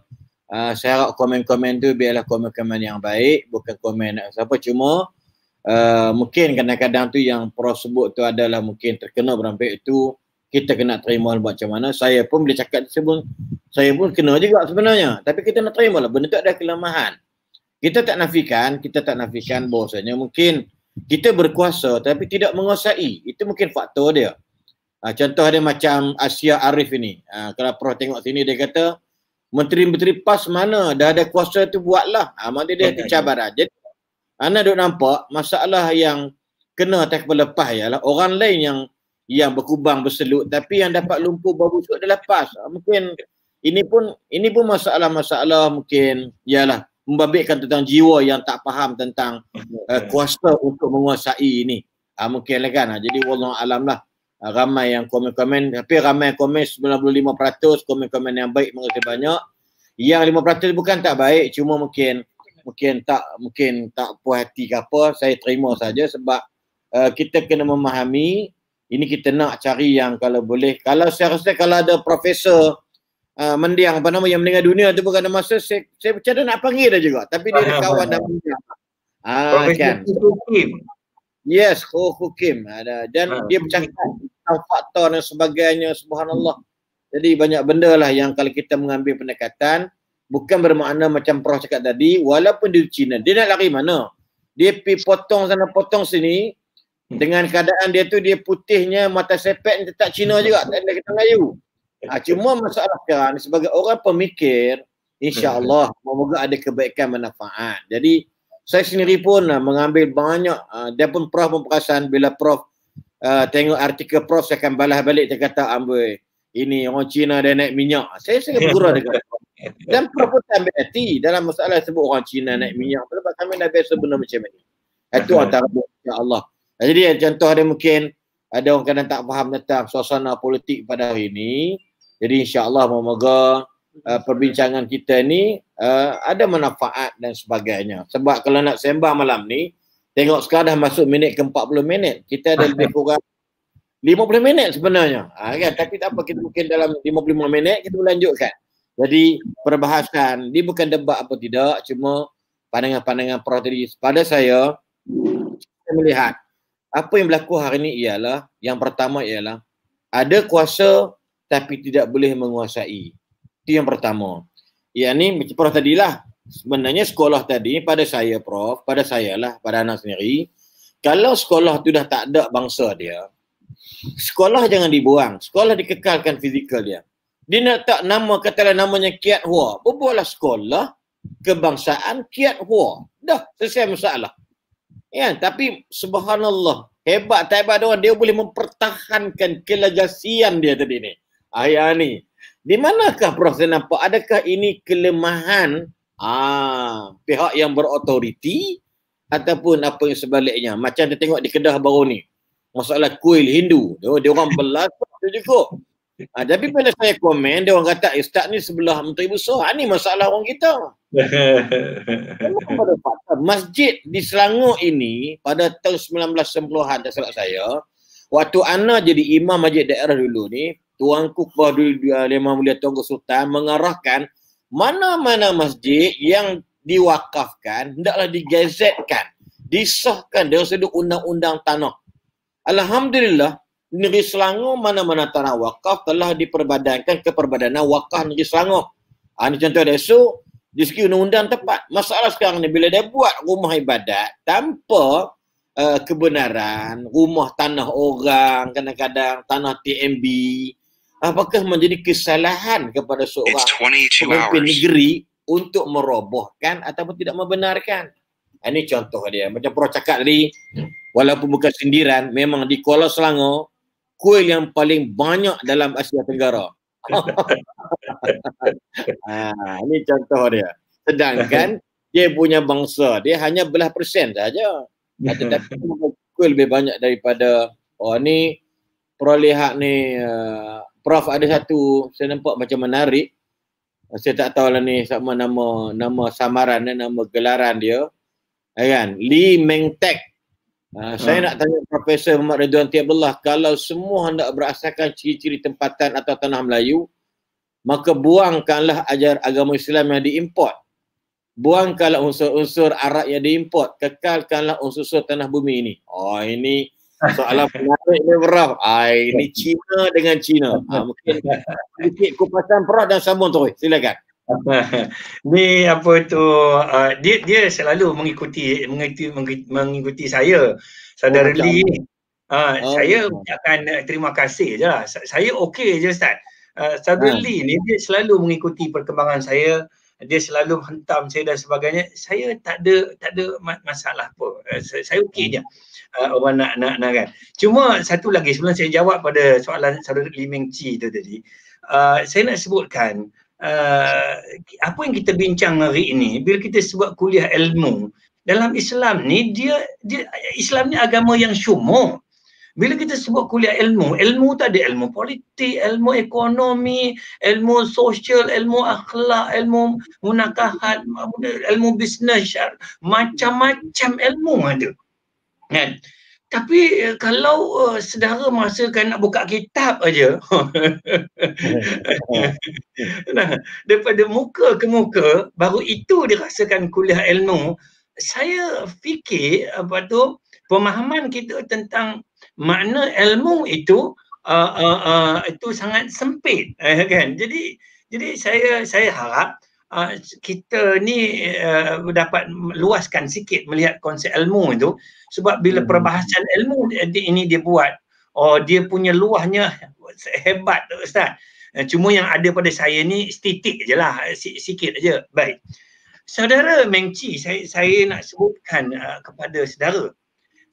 uh, saya harap komen-komen tu biarlah komen-komen yang baik bukan komen apa-apa. Uh, cuma uh, mungkin kadang-kadang tu yang pro sebut tu adalah mungkin terkena berampek itu kita kena terima lah macam mana saya pun boleh cakap sebut saya pun kena juga sebenarnya tapi kita nak terima lah benda tu ada kelemahan kita tak nafikan kita tak nafikan bahawasanya mungkin kita berkuasa tapi tidak menguasai itu mungkin faktor dia ha, contoh dia macam Asia Arif ini ha, kalau pernah tengok sini dia kata menteri-menteri PAS mana dah ada kuasa tu buatlah ha, ah, maknanya dia kecabaran lah. okay. jadi anda duk nampak masalah yang kena tak kepala PAS ialah orang lain yang yang berkubang berselut tapi yang dapat lumpuh busuk adalah PAS ha, mungkin ini pun ini pun masalah-masalah mungkin ialah membabitkan tentang jiwa yang tak faham tentang uh, kuasa untuk menguasai ini. Uh, mungkin lah kan. Uh, jadi wallah alam lah. Uh, ramai yang komen-komen. Tapi ramai komen 95% komen-komen yang baik mengerti banyak. Yang 5% bukan tak baik. Cuma mungkin mungkin tak mungkin tak puas hati ke apa. Saya terima saja sebab uh, kita kena memahami ini kita nak cari yang kalau boleh. Kalau saya rasa kalau ada profesor uh, mendiang apa nama yang meninggal dunia tu bukan nama saya saya percaya nak panggil dia juga tapi dia ah, kawan dan punya. Ah kan. Hukim. Yes, Ho Hukim. Ada dan ah. dia bercakap tentang faktor dan sebagainya subhanallah. Jadi banyak benda lah yang kalau kita mengambil pendekatan bukan bermakna macam Prof cakap tadi walaupun di Cina dia nak lari mana? Dia pi potong sana potong sini hmm. dengan keadaan dia tu dia putihnya mata sepet ni tetap Cina juga tak ada kita Melayu. Ha, cuma masalah sekarang sebagai orang pemikir, insyaAllah hmm. moga ada kebaikan manfaat. Jadi saya sendiri pun uh, mengambil banyak uh, dia pun Prof pun perasan bila Prof uh, tengok artikel Prof saya akan balas balik dia kata ambil ini orang Cina dia naik minyak. Saya sangat bergurau dengan Prof. Dan Prof pun tak ambil hati dalam masalah sebut orang Cina naik minyak. Sebab kami dah biasa benda macam ni. Itu hmm. antara Ya Allah. Jadi contoh dia mungkin ada orang kadang tak faham tentang suasana politik pada hari ini. Jadi insyaAllah moga-moga uh, perbincangan kita ni uh, ada manfaat dan sebagainya. Sebab kalau nak sembah malam ni, tengok sekarang dah masuk minit ke 40 minit. Kita ada lebih kurang 50 minit sebenarnya. Ha, kan? Tapi tak apa, kita mungkin dalam 55 minit kita lanjutkan. Jadi perbahasan, ini bukan debat apa tidak, cuma pandangan-pandangan perah Pada saya, saya melihat apa yang berlaku hari ini ialah, yang pertama ialah ada kuasa tapi tidak boleh menguasai. Itu yang pertama. Ya ni prof tadilah sebenarnya sekolah tadi pada saya prof, pada saya lah pada anak sendiri kalau sekolah tu dah tak ada bangsa dia sekolah jangan dibuang, sekolah dikekalkan fizikal dia. Dia nak tak nama kata namanya Kiat Hua, buatlah sekolah kebangsaan Kiat Hua. Dah selesai masalah. Ya, tapi subhanallah hebat tak hebat dia orang dia boleh mempertahankan kelegasian dia tadi ni ayah ni. Di manakah Prof saya nampak? Adakah ini kelemahan ah, pihak yang berautoriti ataupun apa yang sebaliknya? Macam dia tengok di Kedah baru ni. Masalah kuil Hindu. Dia, dia orang berlaku tu juga. Ah, tapi bila saya komen, dia orang kata, Ustaz ni sebelah Menteri Besar. Ah, ni masalah orang kita. masjid di Selangor ini pada tahun 1990-an, tak salah saya, waktu Ana jadi imam masjid daerah dulu ni, tuanku kepada uh, Imam Mulia Tuanku Sultan mengarahkan mana-mana masjid yang diwakafkan hendaklah digazetkan disahkan dari sudut undang-undang tanah. Alhamdulillah negeri Selangor mana-mana tanah wakaf telah diperbadankan ke perbadanan wakaf negeri Selangor. Ha, ini contoh dari esok, di segi undang-undang tepat. Masalah sekarang ni bila dia buat rumah ibadat tanpa uh, kebenaran, rumah tanah orang, kadang-kadang tanah TMB, apakah menjadi kesalahan kepada seorang pemimpin negeri untuk merobohkan ataupun tidak membenarkan. Ah, ini contoh dia. Macam Prof cakap tadi, walaupun bukan sendiran, memang di Kuala Selangor, kuil yang paling banyak dalam Asia Tenggara. Ah, ini contoh dia. Sedangkan dia punya bangsa, dia hanya belah persen saja. Ah, tetapi kuil lebih banyak daripada, oh ni, Prof lihat ni, uh, Prof ada satu saya nampak macam menarik. Saya tak tahu lah ni sama nama nama samaran dan eh, nama gelaran dia. Eh, kan? Li Mengtek. Tek. Uh, saya ah. nak tanya Profesor Muhammad Ridwan Tiabullah, kalau semua hendak berasaskan ciri-ciri tempatan atau tanah Melayu, maka buangkanlah ajar agama Islam yang diimport. Buangkanlah unsur-unsur Arab yang diimport. Kekalkanlah unsur-unsur tanah bumi ini. Oh, ini Soalan menarik ni Prof. Ah, ini Cina dengan Cina. Ah, mungkin sedikit kupasan Prof dan sambung terus. Silakan. ni apa tu uh, dia dia selalu mengikuti mengikuti mengikuti saya sadarily oh, uh, oh, saya yeah. akan eh, terima kasih je lah. saya okey je ustaz uh, ah, sadarily yeah. ni dia selalu mengikuti perkembangan saya dia selalu hentam saya dan sebagainya saya tak ada tak ada masalah pun uh, saya okey je yeah uh, orang nak nak nak kan. Cuma satu lagi sebelum saya jawab pada soalan saudara Liming Chi tu tadi, uh, saya nak sebutkan uh, apa yang kita bincang hari ini bila kita sebut kuliah ilmu dalam Islam ni dia dia Islam ni agama yang syumuh. Bila kita sebut kuliah ilmu, ilmu tu ada ilmu politik, ilmu ekonomi, ilmu sosial, ilmu akhlak, ilmu munakahat, ilmu bisnes, macam-macam ilmu ada. Uh, kan tapi uh, kalau uh, saudara masakan nak buka kitab aja nah daripada muka ke muka baru itu dirasakan kuliah ilmu saya fikir apa tu pemahaman kita tentang makna ilmu itu uh, uh, uh, itu sangat sempit uh, kan jadi jadi saya saya harap Ah, kita ni uh, dapat luaskan sikit melihat konsep ilmu itu sebab bila hmm. perbahasan ilmu eh, ini dia buat oh dia punya luahnya hebat ustaz eh, cuma yang ada pada saya ni titik je lah sikit aja baik saudara mengci saya saya nak sebutkan uh, kepada saudara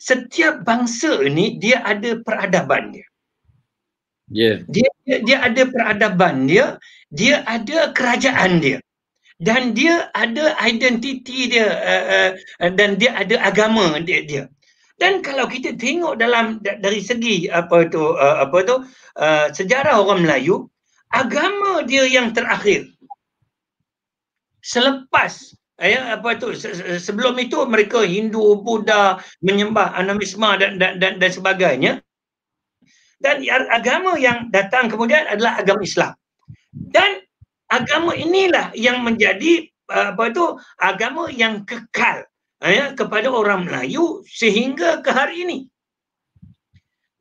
setiap bangsa ni dia ada peradaban dia yeah. dia dia ada peradaban dia dia ada kerajaan dia dan dia ada identiti dia uh, uh, dan dia ada agama dia, dia dan kalau kita tengok dalam dari segi apa tu uh, apa tu uh, sejarah orang Melayu agama dia yang terakhir selepas ya eh, apa tu sebelum itu mereka Hindu Buddha menyembah animisme dan, dan dan dan sebagainya dan ya-, agama yang datang kemudian adalah agama Islam dan agama inilah yang menjadi eh, apa tu agama yang kekal ya, kepada orang Melayu sehingga ke hari ini.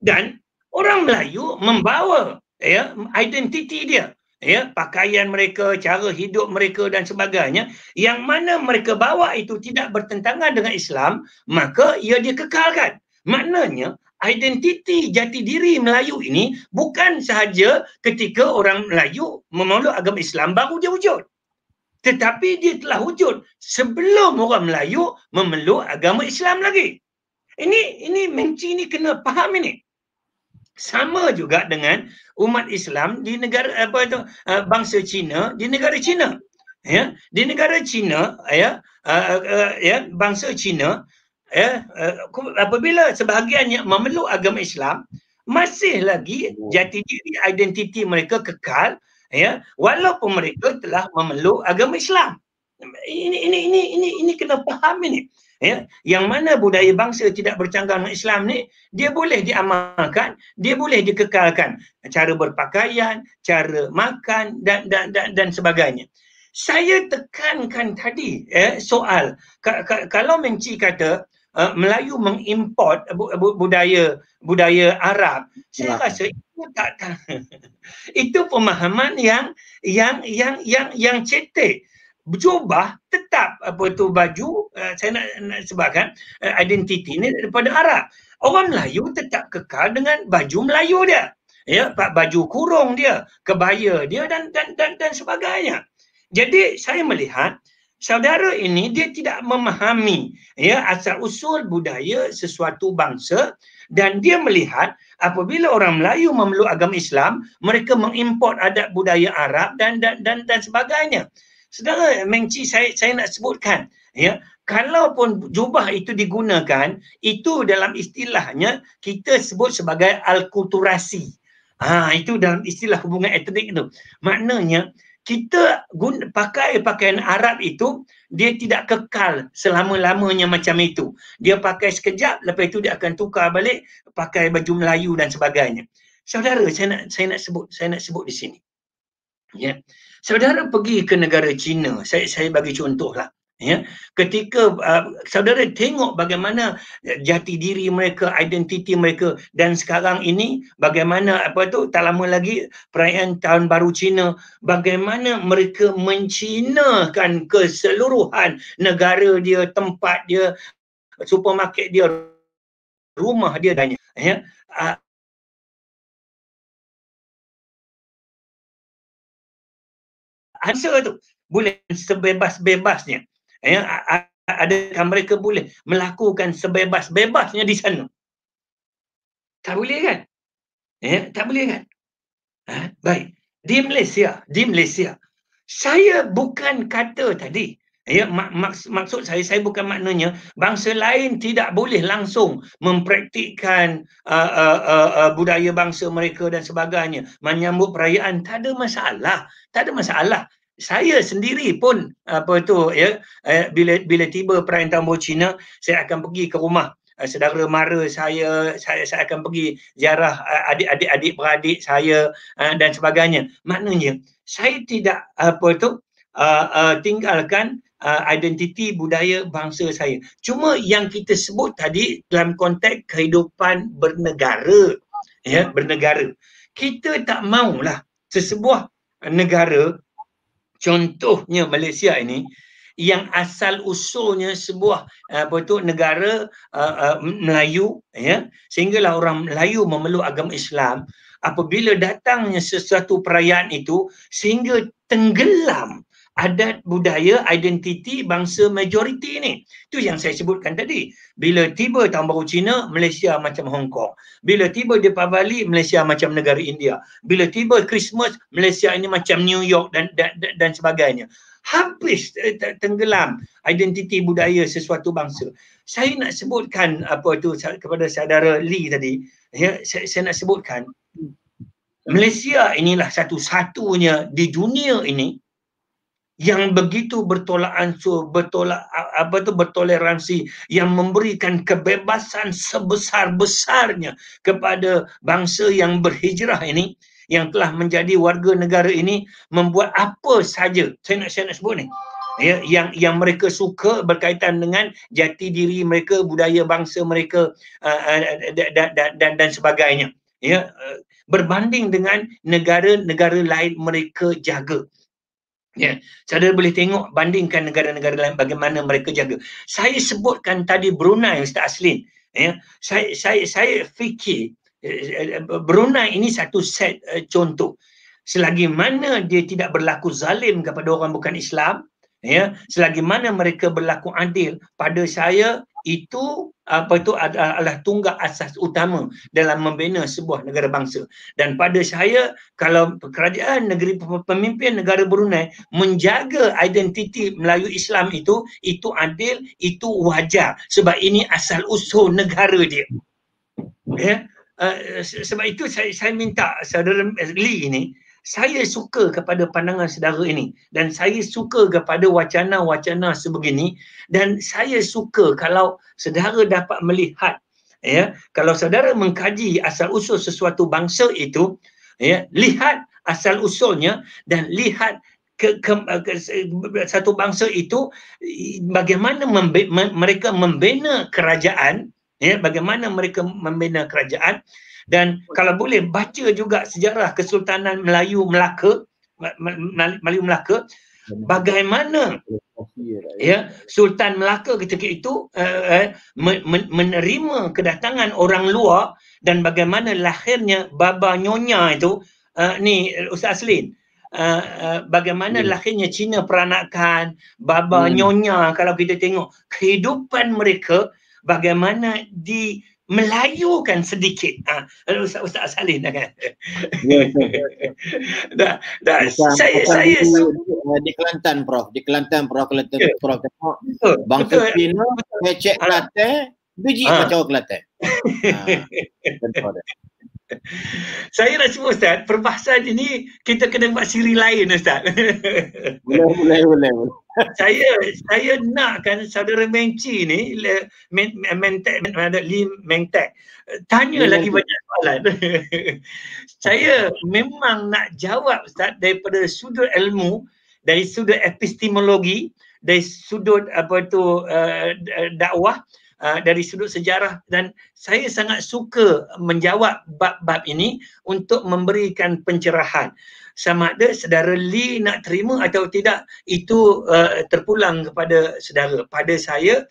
Dan orang Melayu membawa ya identiti dia, ya pakaian mereka, cara hidup mereka dan sebagainya yang mana mereka bawa itu tidak bertentangan dengan Islam, maka ia dikekalkan. Maknanya identiti jati diri Melayu ini bukan sahaja ketika orang Melayu memeluk agama Islam baru dia wujud. Tetapi dia telah wujud sebelum orang Melayu memeluk agama Islam lagi. Ini ini menci ini kena faham ini. Sama juga dengan umat Islam di negara apa itu eh, bangsa Cina di negara Cina. Ya, di negara Cina ya, eh, eh, ya bangsa Cina ya eh, apabila sebahagian yang memeluk agama Islam masih lagi oh. jati diri identiti mereka kekal ya walaupun mereka telah memeluk agama Islam ini ini ini ini ini kena faham ini ya yang mana budaya bangsa tidak bercanggah dengan Islam ni dia boleh diamalkan dia boleh dikekalkan cara berpakaian cara makan dan dan dan, dan sebagainya saya tekankan tadi eh soal k- k- kalau menci kata Eh, Melayu mengimport budaya budaya Arab saya ya. rasa itu tak itu pemahaman yang yang yang yang yang cetek berubah tetap apa tu baju eh, saya nak, nak sebabkan eh, identiti ni daripada Arab orang Melayu tetap kekal dengan baju Melayu dia ya pak baju kurung dia kebaya dia dan dan dan dan sebagainya jadi saya melihat saudara ini dia tidak memahami ya asal usul budaya sesuatu bangsa dan dia melihat apabila orang Melayu memeluk agama Islam mereka mengimport adat budaya Arab dan dan dan, dan sebagainya saudara mengci saya saya nak sebutkan ya kalau pun jubah itu digunakan itu dalam istilahnya kita sebut sebagai alkulturasi ha itu dalam istilah hubungan etnik itu maknanya kita guna, pakai pakaian Arab itu dia tidak kekal selama-lamanya macam itu. Dia pakai sekejap lepas itu dia akan tukar balik pakai baju Melayu dan sebagainya. Saudara saya nak saya nak sebut saya nak sebut di sini. Ya. Saudara pergi ke negara China saya saya bagi contoh lah ya ketika uh, saudara tengok bagaimana eh, jati diri mereka identiti mereka dan sekarang ini bagaimana apa tu tak lama lagi perayaan tahun baru Cina bagaimana mereka mencinakan keseluruhan negara dia tempat dia supermarket dia rumah dia dan ya uh, Ansa tu boleh sebebas-bebasnya Ya, adakah mereka boleh melakukan sebebas-bebasnya di sana? Tak boleh kan? Eh, tak boleh kan? Ha? Baik. Di Malaysia, di Malaysia, saya bukan kata tadi, ya, mak, maks, maksud saya, saya bukan maknanya bangsa lain tidak boleh langsung mempraktikkan uh, uh, uh, uh, budaya bangsa mereka dan sebagainya. Menyambut perayaan, tak ada masalah. Tak ada masalah saya sendiri pun apa itu ya eh, bila bila tiba perayaan tahun baru Cina saya akan pergi ke rumah eh, saudara mara saya saya saya akan pergi ziarah adik-adik eh, adik beradik saya dan sebagainya maknanya saya tidak apa itu tinggalkan identiti budaya bangsa saya cuma yang kita sebut tadi dalam konteks kehidupan bernegara ya bernegara kita tak maulah sesebuah negara contohnya Malaysia ini yang asal usulnya sebuah eh, apa tu negara uh, uh, Melayu ya sehinggalah orang Melayu memeluk agama Islam apabila datangnya sesuatu perayaan itu sehingga tenggelam adat budaya identiti bangsa majoriti ni. Itu yang saya sebutkan tadi. Bila tiba tahun baru Cina, Malaysia macam Hong Kong. Bila tiba di Deepavali, Malaysia macam negara India. Bila tiba Christmas, Malaysia ini macam New York dan dan, dan, dan sebagainya. Habis eh, tenggelam identiti budaya sesuatu bangsa. Saya nak sebutkan apa tu kepada saudara Lee tadi. Ya, saya, saya nak sebutkan Malaysia inilah satu-satunya di dunia ini yang begitu bertolak ansur bertolak apa tu bertoleransi yang memberikan kebebasan sebesar-besarnya kepada bangsa yang berhijrah ini yang telah menjadi warga negara ini membuat apa saja saya nak saya nak sebut ni ya yang yang mereka suka berkaitan dengan jati diri mereka budaya bangsa mereka uh, dan, dan, dan dan sebagainya ya eh, berbanding dengan negara-negara lain mereka jaga Ya, saudara boleh tengok bandingkan negara-negara lain bagaimana mereka jaga. Saya sebutkan tadi Brunei Ustaz Aslin. Ya, saya saya saya fikir eh, Brunei ini satu set uh, contoh. Selagi mana dia tidak berlaku zalim kepada orang bukan Islam, ya, selagi mana mereka berlaku adil, pada saya itu apa itu adalah tunggak asas utama dalam membina sebuah negara bangsa dan pada saya kalau kerajaan negeri pemimpin negara Brunei menjaga identiti Melayu Islam itu itu adil itu wajar sebab ini asal usul negara dia ya uh, sebab itu saya saya minta saudara Lee ini saya suka kepada pandangan saudara ini dan saya suka kepada wacana-wacana sebegini dan saya suka kalau saudara dapat melihat ya kalau saudara mengkaji asal usul sesuatu bangsa itu ya lihat asal usulnya dan lihat ke, ke, ke, ke satu bangsa itu bagaimana membe, me, mereka membina kerajaan ya bagaimana mereka membina kerajaan dan kalau boleh baca juga sejarah Kesultanan Melayu Melaka Melayu Melaka bagaimana lah, ya. ya Sultan Melaka ketika itu uh, uh, menerima kedatangan orang luar dan bagaimana lahirnya Baba Nyonya itu uh, ni Ustaz Aslin Uh, uh, bagaimana hmm. lahirnya Cina peranakan Baba hmm. Nyonya kalau kita tengok kehidupan mereka bagaimana di melayukan sedikit. Ha. Lalu Ustaz, Ustaz Salih dah kan? dah, dah. saya, saya, itu, Di Kelantan, Prof. Di Kelantan, Prof. Kelantan, Prof. Betul. Bangsa Cina, Kecek ha. biji macam ha. kelate. Ha, saya nak cuba Ustaz, perbahasan ini kita kena buat siri lain Ustaz. boleh, boleh, boleh. boleh saya saya nakkan saudara Mengci ni Mentek Lim Mentek tanya Men-tek. lagi banyak soalan. saya memang nak jawab ustaz daripada sudut ilmu, dari sudut epistemologi, dari sudut apa tu uh, dakwah Uh, dari sudut sejarah dan saya sangat suka menjawab bab-bab ini untuk memberikan pencerahan sama ada saudara Lee nak terima atau tidak itu uh, terpulang kepada saudara pada saya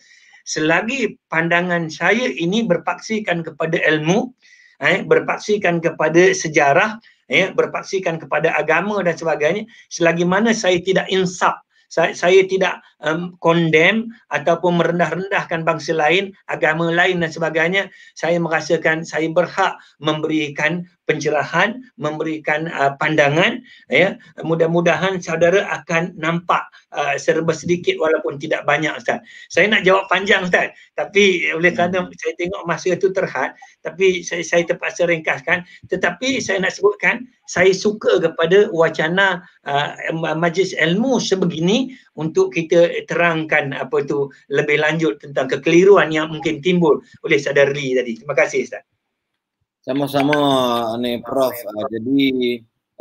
selagi pandangan saya ini berpaksikan kepada ilmu eh berpaksikan kepada sejarah ya eh, berpaksikan kepada agama dan sebagainya selagi mana saya tidak insaf saya, saya tidak um, condemn ataupun merendah-rendahkan bangsa lain, agama lain dan sebagainya. Saya merasakan saya berhak memberikan pencerahan, memberikan uh, pandangan. Ya. Mudah-mudahan saudara akan nampak uh, serba sedikit walaupun tidak banyak Ustaz. Saya nak jawab panjang Ustaz. Tapi eh, oleh kerana hmm. saya tengok masa itu terhad, tapi saya, saya terpaksa ringkaskan. Tetapi saya nak sebutkan, saya suka kepada wacana uh, majlis ilmu sebegini untuk kita terangkan apa itu lebih lanjut tentang kekeliruan yang mungkin timbul oleh saudari tadi. Terima kasih Ustaz. Sama-sama ni Prof. Uh, jadi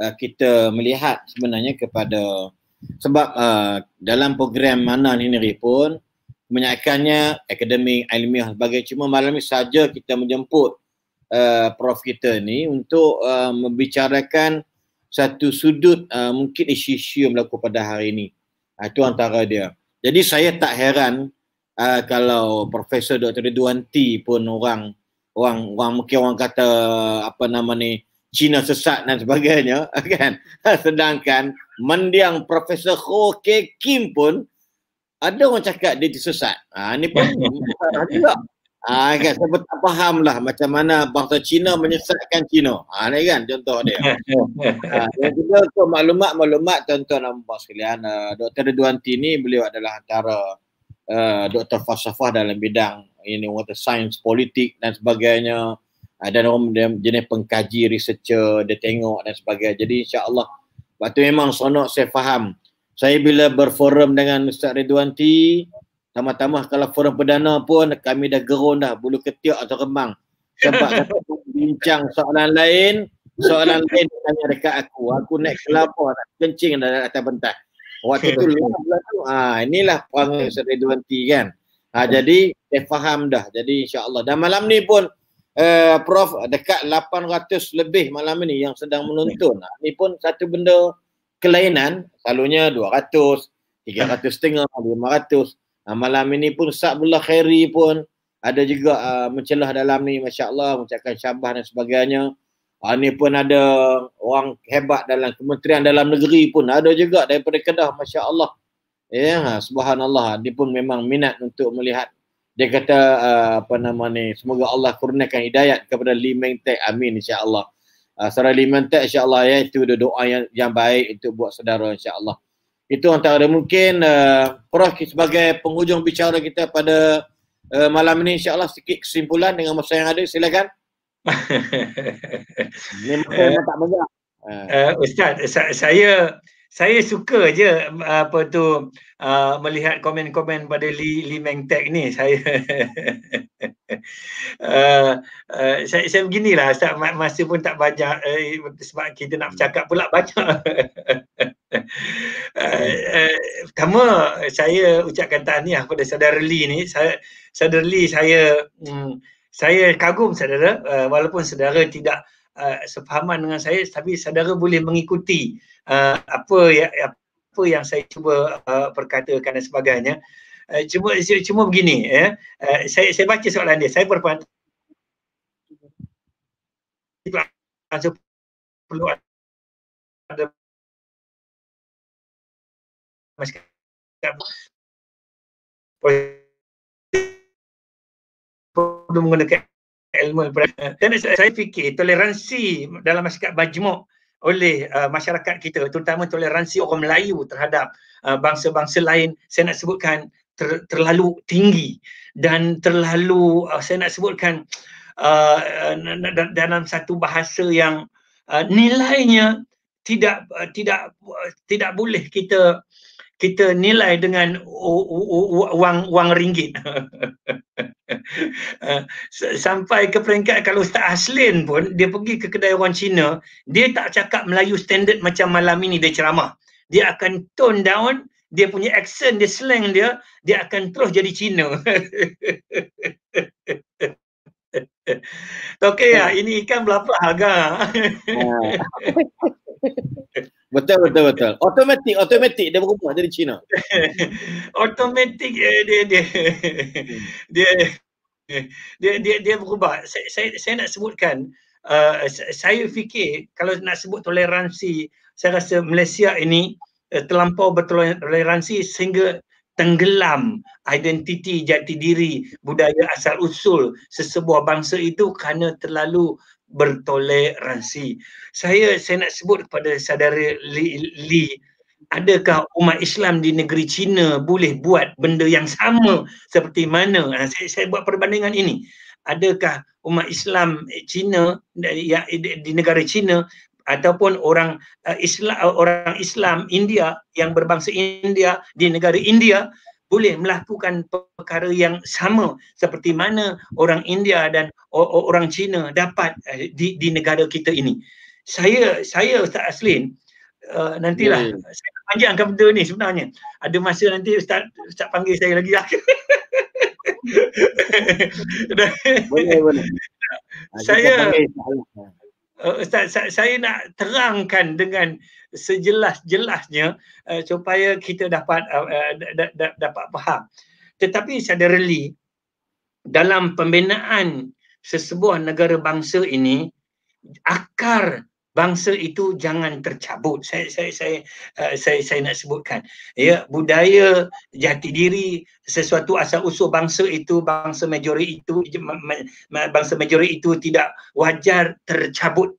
uh, kita melihat sebenarnya kepada sebab uh, dalam program mana ini pun menyaikannya akademik, ilmiah sebagainya. Cuma malam ini saja kita menjemput uh, Prof kita ni untuk uh, membicarakan satu sudut uh, mungkin isu-isu yang berlaku pada hari ini. Uh, itu antara dia. Jadi saya tak heran uh, kalau Profesor Dr. Ridwan pun orang orang orang mungkin orang kata apa nama ni Cina sesat dan sebagainya kan sedangkan mendiang Profesor Ho Ke Kim pun ada orang cakap dia tersesat. Ha, ni pun juga. ha, kan, saya tak faham lah macam mana bangsa Cina menyesatkan Cina. Ha, ni kan contoh dia. ha, dan juga untuk maklumat-maklumat tuan-tuan dan puan sekalian, uh, eh, Dr. Duanti ni beliau adalah antara Uh, doktor falsafah dalam bidang ini water science politik dan sebagainya uh, dan orang dia, jenis pengkaji researcher dia tengok dan sebagainya jadi insyaallah waktu memang sonok saya faham saya bila berforum dengan Ustaz Ridwanti, T tambah-tambah kalau forum perdana pun kami dah gerun dah bulu ketiak atau kembang sebab bincang soalan lain soalan lain tanya dekat aku aku naik kelapa kencing dah atas bentar waktu tu lah tu ha inilah puan hmm. Ridwan T kan ha jadi dia faham dah jadi insya Allah. dan malam ni pun uh, prof dekat 800 lebih malam ni yang sedang hmm. menonton ha, ah, ni pun satu benda kelainan selalunya 200 300 setengah 500 ha, malam ini pun sabullah khairi pun ada juga uh, mencelah dalam ni Allah mengucapkan syabah dan sebagainya Ha, ni pun ada orang hebat dalam kementerian dalam negeri pun ada juga daripada Kedah Masya Allah ya yeah, ha, subhanallah dia pun memang minat untuk melihat dia kata uh, apa nama ni semoga Allah kurniakan hidayat kepada Limengtek amin insyaallah uh, saudara Limengtek insyaallah ya itu doa yang yang baik untuk buat saudara insyaallah itu antara mungkin uh, Prof sebagai penghujung bicara kita pada uh, malam ini insyaallah sikit kesimpulan dengan masa yang ada silakan Memang eh. tak megah. Eh. Uh, eh, Ustaz, saya saya suka je apa tu uh, melihat komen-komen pada Li Li Meng Tek ni saya uh, uh, saya, saya beginilah sebab masih pun tak banyak uh, sebab kita nak cakap pula banyak uh, uh, pertama saya ucapkan tahniah kepada saudara Li ni saya saudara Li saya um, saya kagum saudara uh, walaupun saudara tidak uh, eh, sefahaman dengan saya tapi saudara boleh mengikuti uh, apa yang apa yang saya cuba uh, perkatakan dan sebagainya uh, cuma cuma begini ya uh, saya saya baca soalan dia saya berpant perlu ada masker perlu menggunakan ilmu dan saya fikir toleransi dalam masyarakat majmuk oleh uh, masyarakat kita terutama toleransi orang Melayu terhadap uh, bangsa-bangsa lain saya nak sebutkan ter- terlalu tinggi dan terlalu uh, saya nak sebutkan uh, uh, dalam satu bahasa yang uh, nilainya tidak uh, tidak uh, tidak boleh kita uh, kita nilai dengan wang wang ringgit eh, sampai ke peringkat kalau Ustaz Aslin pun dia pergi ke kedai orang Cina dia tak cakap Melayu standard macam malam ini dia ceramah dia akan tone down dia punya accent dia slang dia dia akan terus jadi Cina Okey ya, ini ikan belah-belah ya. agak. Betul betul betul. Automatik automatik dia berubah dari China. automatik dia dia dia dia dia, dia, dia berubah. Saya, saya saya nak sebutkan uh, saya fikir kalau nak sebut toleransi saya rasa Malaysia ini uh, terlampau bertoleransi sehingga tenggelam identiti jati diri budaya asal usul sesebuah bangsa itu kerana terlalu bertoleransi. Saya saya nak sebut kepada saudara Li, Li adakah umat Islam di negeri China boleh buat benda yang sama seperti mana? Ah, saya, saya buat perbandingan ini. Adakah umat Islam China eh, ya, di negara China ataupun orang eh, Islam orang Islam India yang berbangsa India di negara India boleh melakukan perkara yang sama seperti mana orang India dan orang Cina dapat eh, di, di negara kita ini. Saya saya Ustaz Aslin uh, nantilah yeah. Ya. saya nak panjangkan benda ni sebenarnya. Ada masa nanti Ustaz Ustaz panggil saya lagi lah. boleh boleh. Saya Ustaz, eh, Ustaz saya nak terangkan dengan sejelas-jelasnya uh, supaya kita dapat uh, dapat faham. Tetapi secara dalam pembinaan sesebuah negara bangsa ini akar bangsa itu jangan tercabut saya saya saya saya saya nak sebutkan ya budaya jati diri sesuatu asal usul bangsa itu bangsa majoriti itu bangsa majoriti itu tidak wajar tercabut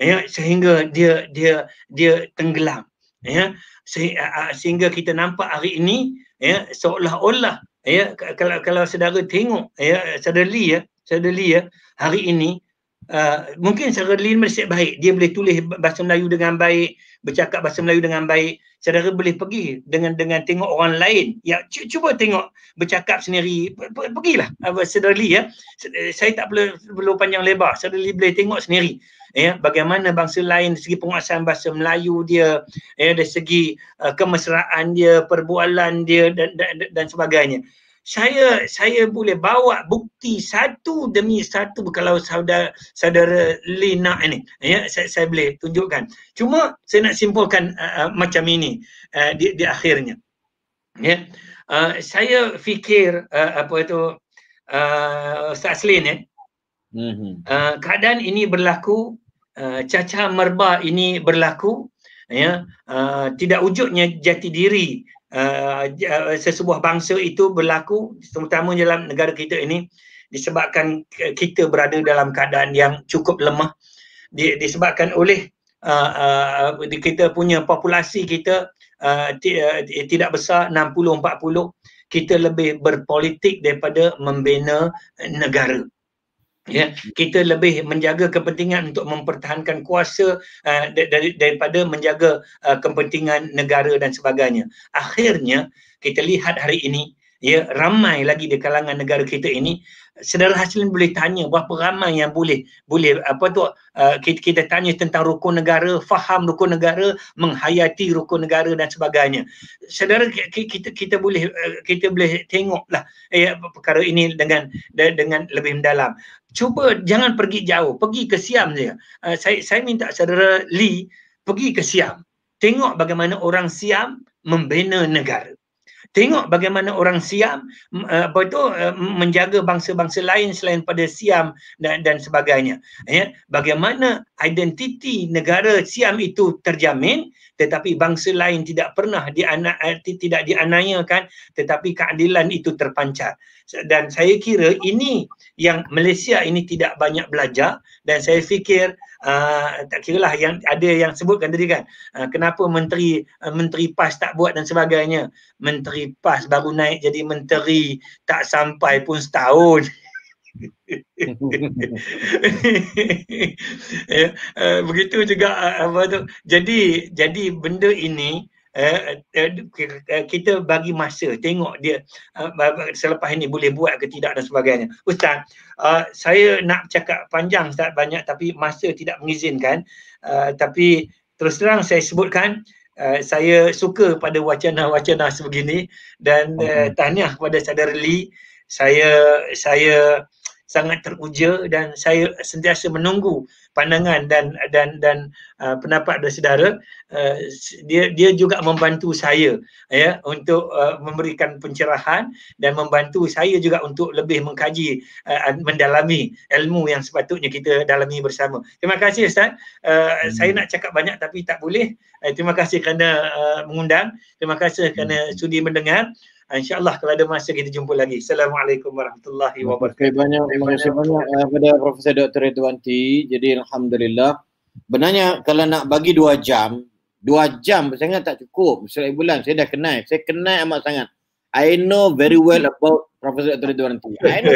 ya sehingga dia dia dia tenggelam ya sehingga kita nampak hari ini ya seolah-olah ya kalau kalau saudara tengok ya sadarli ya sadarli ya hari ini uh, mungkin sadarli masih baik dia boleh tulis bahasa Melayu dengan baik bercakap bahasa Melayu dengan baik saudara boleh pergi dengan dengan tengok orang lain ya cuba tengok bercakap sendiri pergilah apa sadarli ya eh, saya tak perlu perlu panjang lebar sadarli boleh tengok sendiri ya bagaimana bangsa lain dari segi penguasaan bahasa Melayu dia ya dari segi uh, kemesraan dia perbualan dia dan, dan dan sebagainya saya saya boleh bawa bukti satu demi satu kalau saudara saudara Lina ini ya saya, saya boleh tunjukkan cuma saya nak simpulkan uh, uh, macam ini uh, di di akhirnya ya uh, saya fikir uh, apa itu uh, Ustaz Slin ya Uh, keadaan ini berlaku, uh, caca merba ini berlaku, ya, uh, tidak wujudnya jati diri uh, sesebuah bangsa itu berlaku, terutamanya dalam negara kita ini disebabkan kita berada dalam keadaan yang cukup lemah, di, disebabkan oleh uh, uh, kita punya populasi kita uh, tidak besar 60-40 kita lebih berpolitik daripada membina negara ya kita lebih menjaga kepentingan untuk mempertahankan kuasa uh, eh, dar- daripada menjaga uh, kepentingan negara dan sebagainya akhirnya kita lihat hari ini ya ramai lagi di kalangan negara kita ini saudara Haslin boleh tanya berapa ramai yang boleh boleh apa tu uh, kita, kita tanya tentang rukun negara, faham rukun negara, menghayati rukun negara dan sebagainya. Saudara kita kita, boleh uh, kita boleh tengoklah eh, perkara ini dengan dengan lebih mendalam. Cuba jangan pergi jauh, pergi ke Siam saja. Uh, saya saya minta saudara Lee pergi ke Siam. Tengok bagaimana orang Siam membina negara. Tengok bagaimana orang Siam eh, apa itu eh, menjaga bangsa-bangsa lain selain pada Siam dan dan sebagainya. Ya, bagaimana identiti negara Siam itu terjamin tetapi bangsa lain tidak pernah diana, eh, tidak dianayakan tetapi keadilan itu terpancar. Dan saya kira ini yang Malaysia ini tidak banyak belajar dan saya fikir uh, tak kira lah yang ada yang sebutkan tadi kan uh, kenapa menteri uh, menteri PAS tak buat dan sebagainya menteri PAS baru naik jadi menteri tak sampai pun setahun ya, uh, begitu juga uh, apa tu jadi jadi benda ini uh, uh, kita bagi masa tengok dia uh, selepas ini boleh buat ke tidak dan sebagainya ustaz uh, saya nak cakap panjang ustaz banyak tapi masa tidak mengizinkan uh, tapi terus terang saya sebutkan Uh, saya suka pada wacana-wacana sebegini dan uh, tahniah kepada Saudara Lee saya saya sangat teruja dan saya sentiasa menunggu pandangan dan dan dan uh, pendapat dari saudara uh, dia dia juga membantu saya ya untuk uh, memberikan pencerahan dan membantu saya juga untuk lebih mengkaji uh, mendalami ilmu yang sepatutnya kita dalami bersama terima kasih ustaz uh, hmm. saya nak cakap banyak tapi tak boleh uh, terima kasih kerana uh, mengundang terima kasih kerana hmm. sudi mendengar Ah, InsyaAllah kalau ada masa kita jumpa lagi. Assalamualaikum warahmatullahi wabarakatuh. Terima kasih banyak, terima kasih banyak eh, kepada Profesor Dr. Ridwan Jadi Alhamdulillah. Benarnya kalau nak bagi dua jam, dua jam saya ingat tak cukup. Setiap bulan saya dah kenal. Saya kenal amat sangat. I know very well about Profesor Dr. Ridwan I know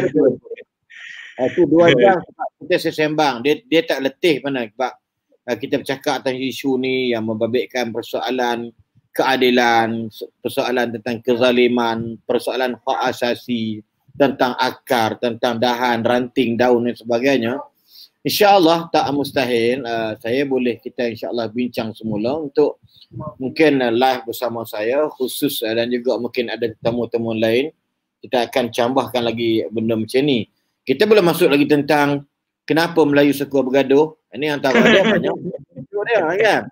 Itu eh, dua jam kita sesembang. Dia, dia tak letih mana sebab eh, kita bercakap tentang isu ni yang membabitkan persoalan keadilan, persoalan tentang kezaliman, persoalan hak asasi, tentang akar, tentang dahan, ranting, daun dan sebagainya. InsyaAllah tak mustahil uh, saya boleh kita insyaAllah bincang semula untuk mungkin eh, live bersama saya khusus uh, dan juga mungkin ada tetamu-tetamu lain kita akan cambahkan lagi benda macam ni. Kita boleh masuk lagi tentang kenapa Melayu suka bergaduh. Ini antara dia banyak. Dia, kan?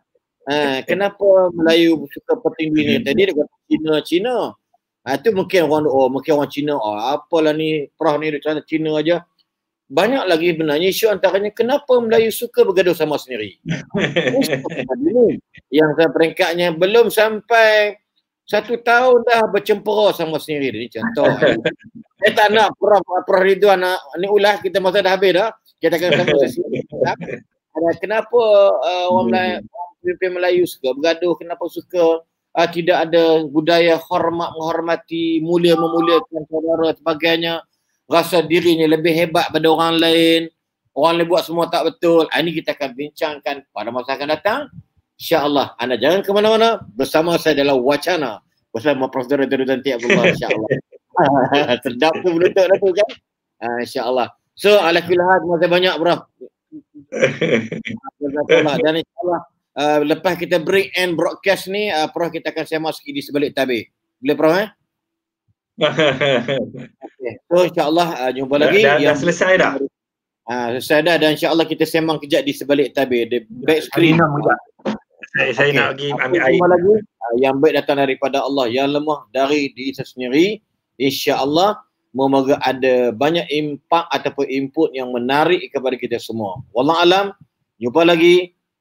Ha, kenapa Melayu suka peting dunia? Hmm. Tadi dia kata Cina, Cina. Ha, itu mungkin orang oh, mungkin orang Cina, oh, apalah ni, perah ni dia cakap Cina aja. Banyak lagi sebenarnya isu antaranya kenapa Melayu suka bergaduh sama sendiri. yang saya peringkatnya belum sampai satu tahun dah bercempera sama sendiri. Ini contoh. Saya tak nak perah perah itu. Anak ni ulas kita masa dah habis dah. Kita akan sama sendiri. Kenapa uh, orang Melayu, hmm pemimpin Melayu suka bergaduh kenapa suka uh, tidak ada budaya hormat menghormati mulia memuliakan saudara sebagainya rasa dirinya lebih hebat pada orang lain orang lain buat semua tak betul uh, ini kita akan bincangkan pada masa akan datang insyaallah anda jangan ke mana-mana bersama saya dalam wacana bersama Prof. Dr. Dr. Tanti Abdullah insyaallah sedap tu menutup dah tu kan uh, insyaallah so alhamdulillah terima kasih banyak bro dan insyaallah Ah, lepas kita break and broadcast ni uh, Prof kita akan semak sikit di sebalik tabi, Boleh Prof eh? okay. So insyaAllah uh, jumpa dah, lagi. Dah, dah selesai dah? Uh, selesai dah dan insyaAllah kita semang kejap di sebalik tabi. The back screen. Saya, saya okay. nak pergi ambil air. Lagi, uh, yang baik datang daripada Allah. Yang lemah dari diri saya sendiri. InsyaAllah Moga-moga ada banyak impak ataupun input yang menarik kepada kita semua. Wallahualam, jumpa lagi.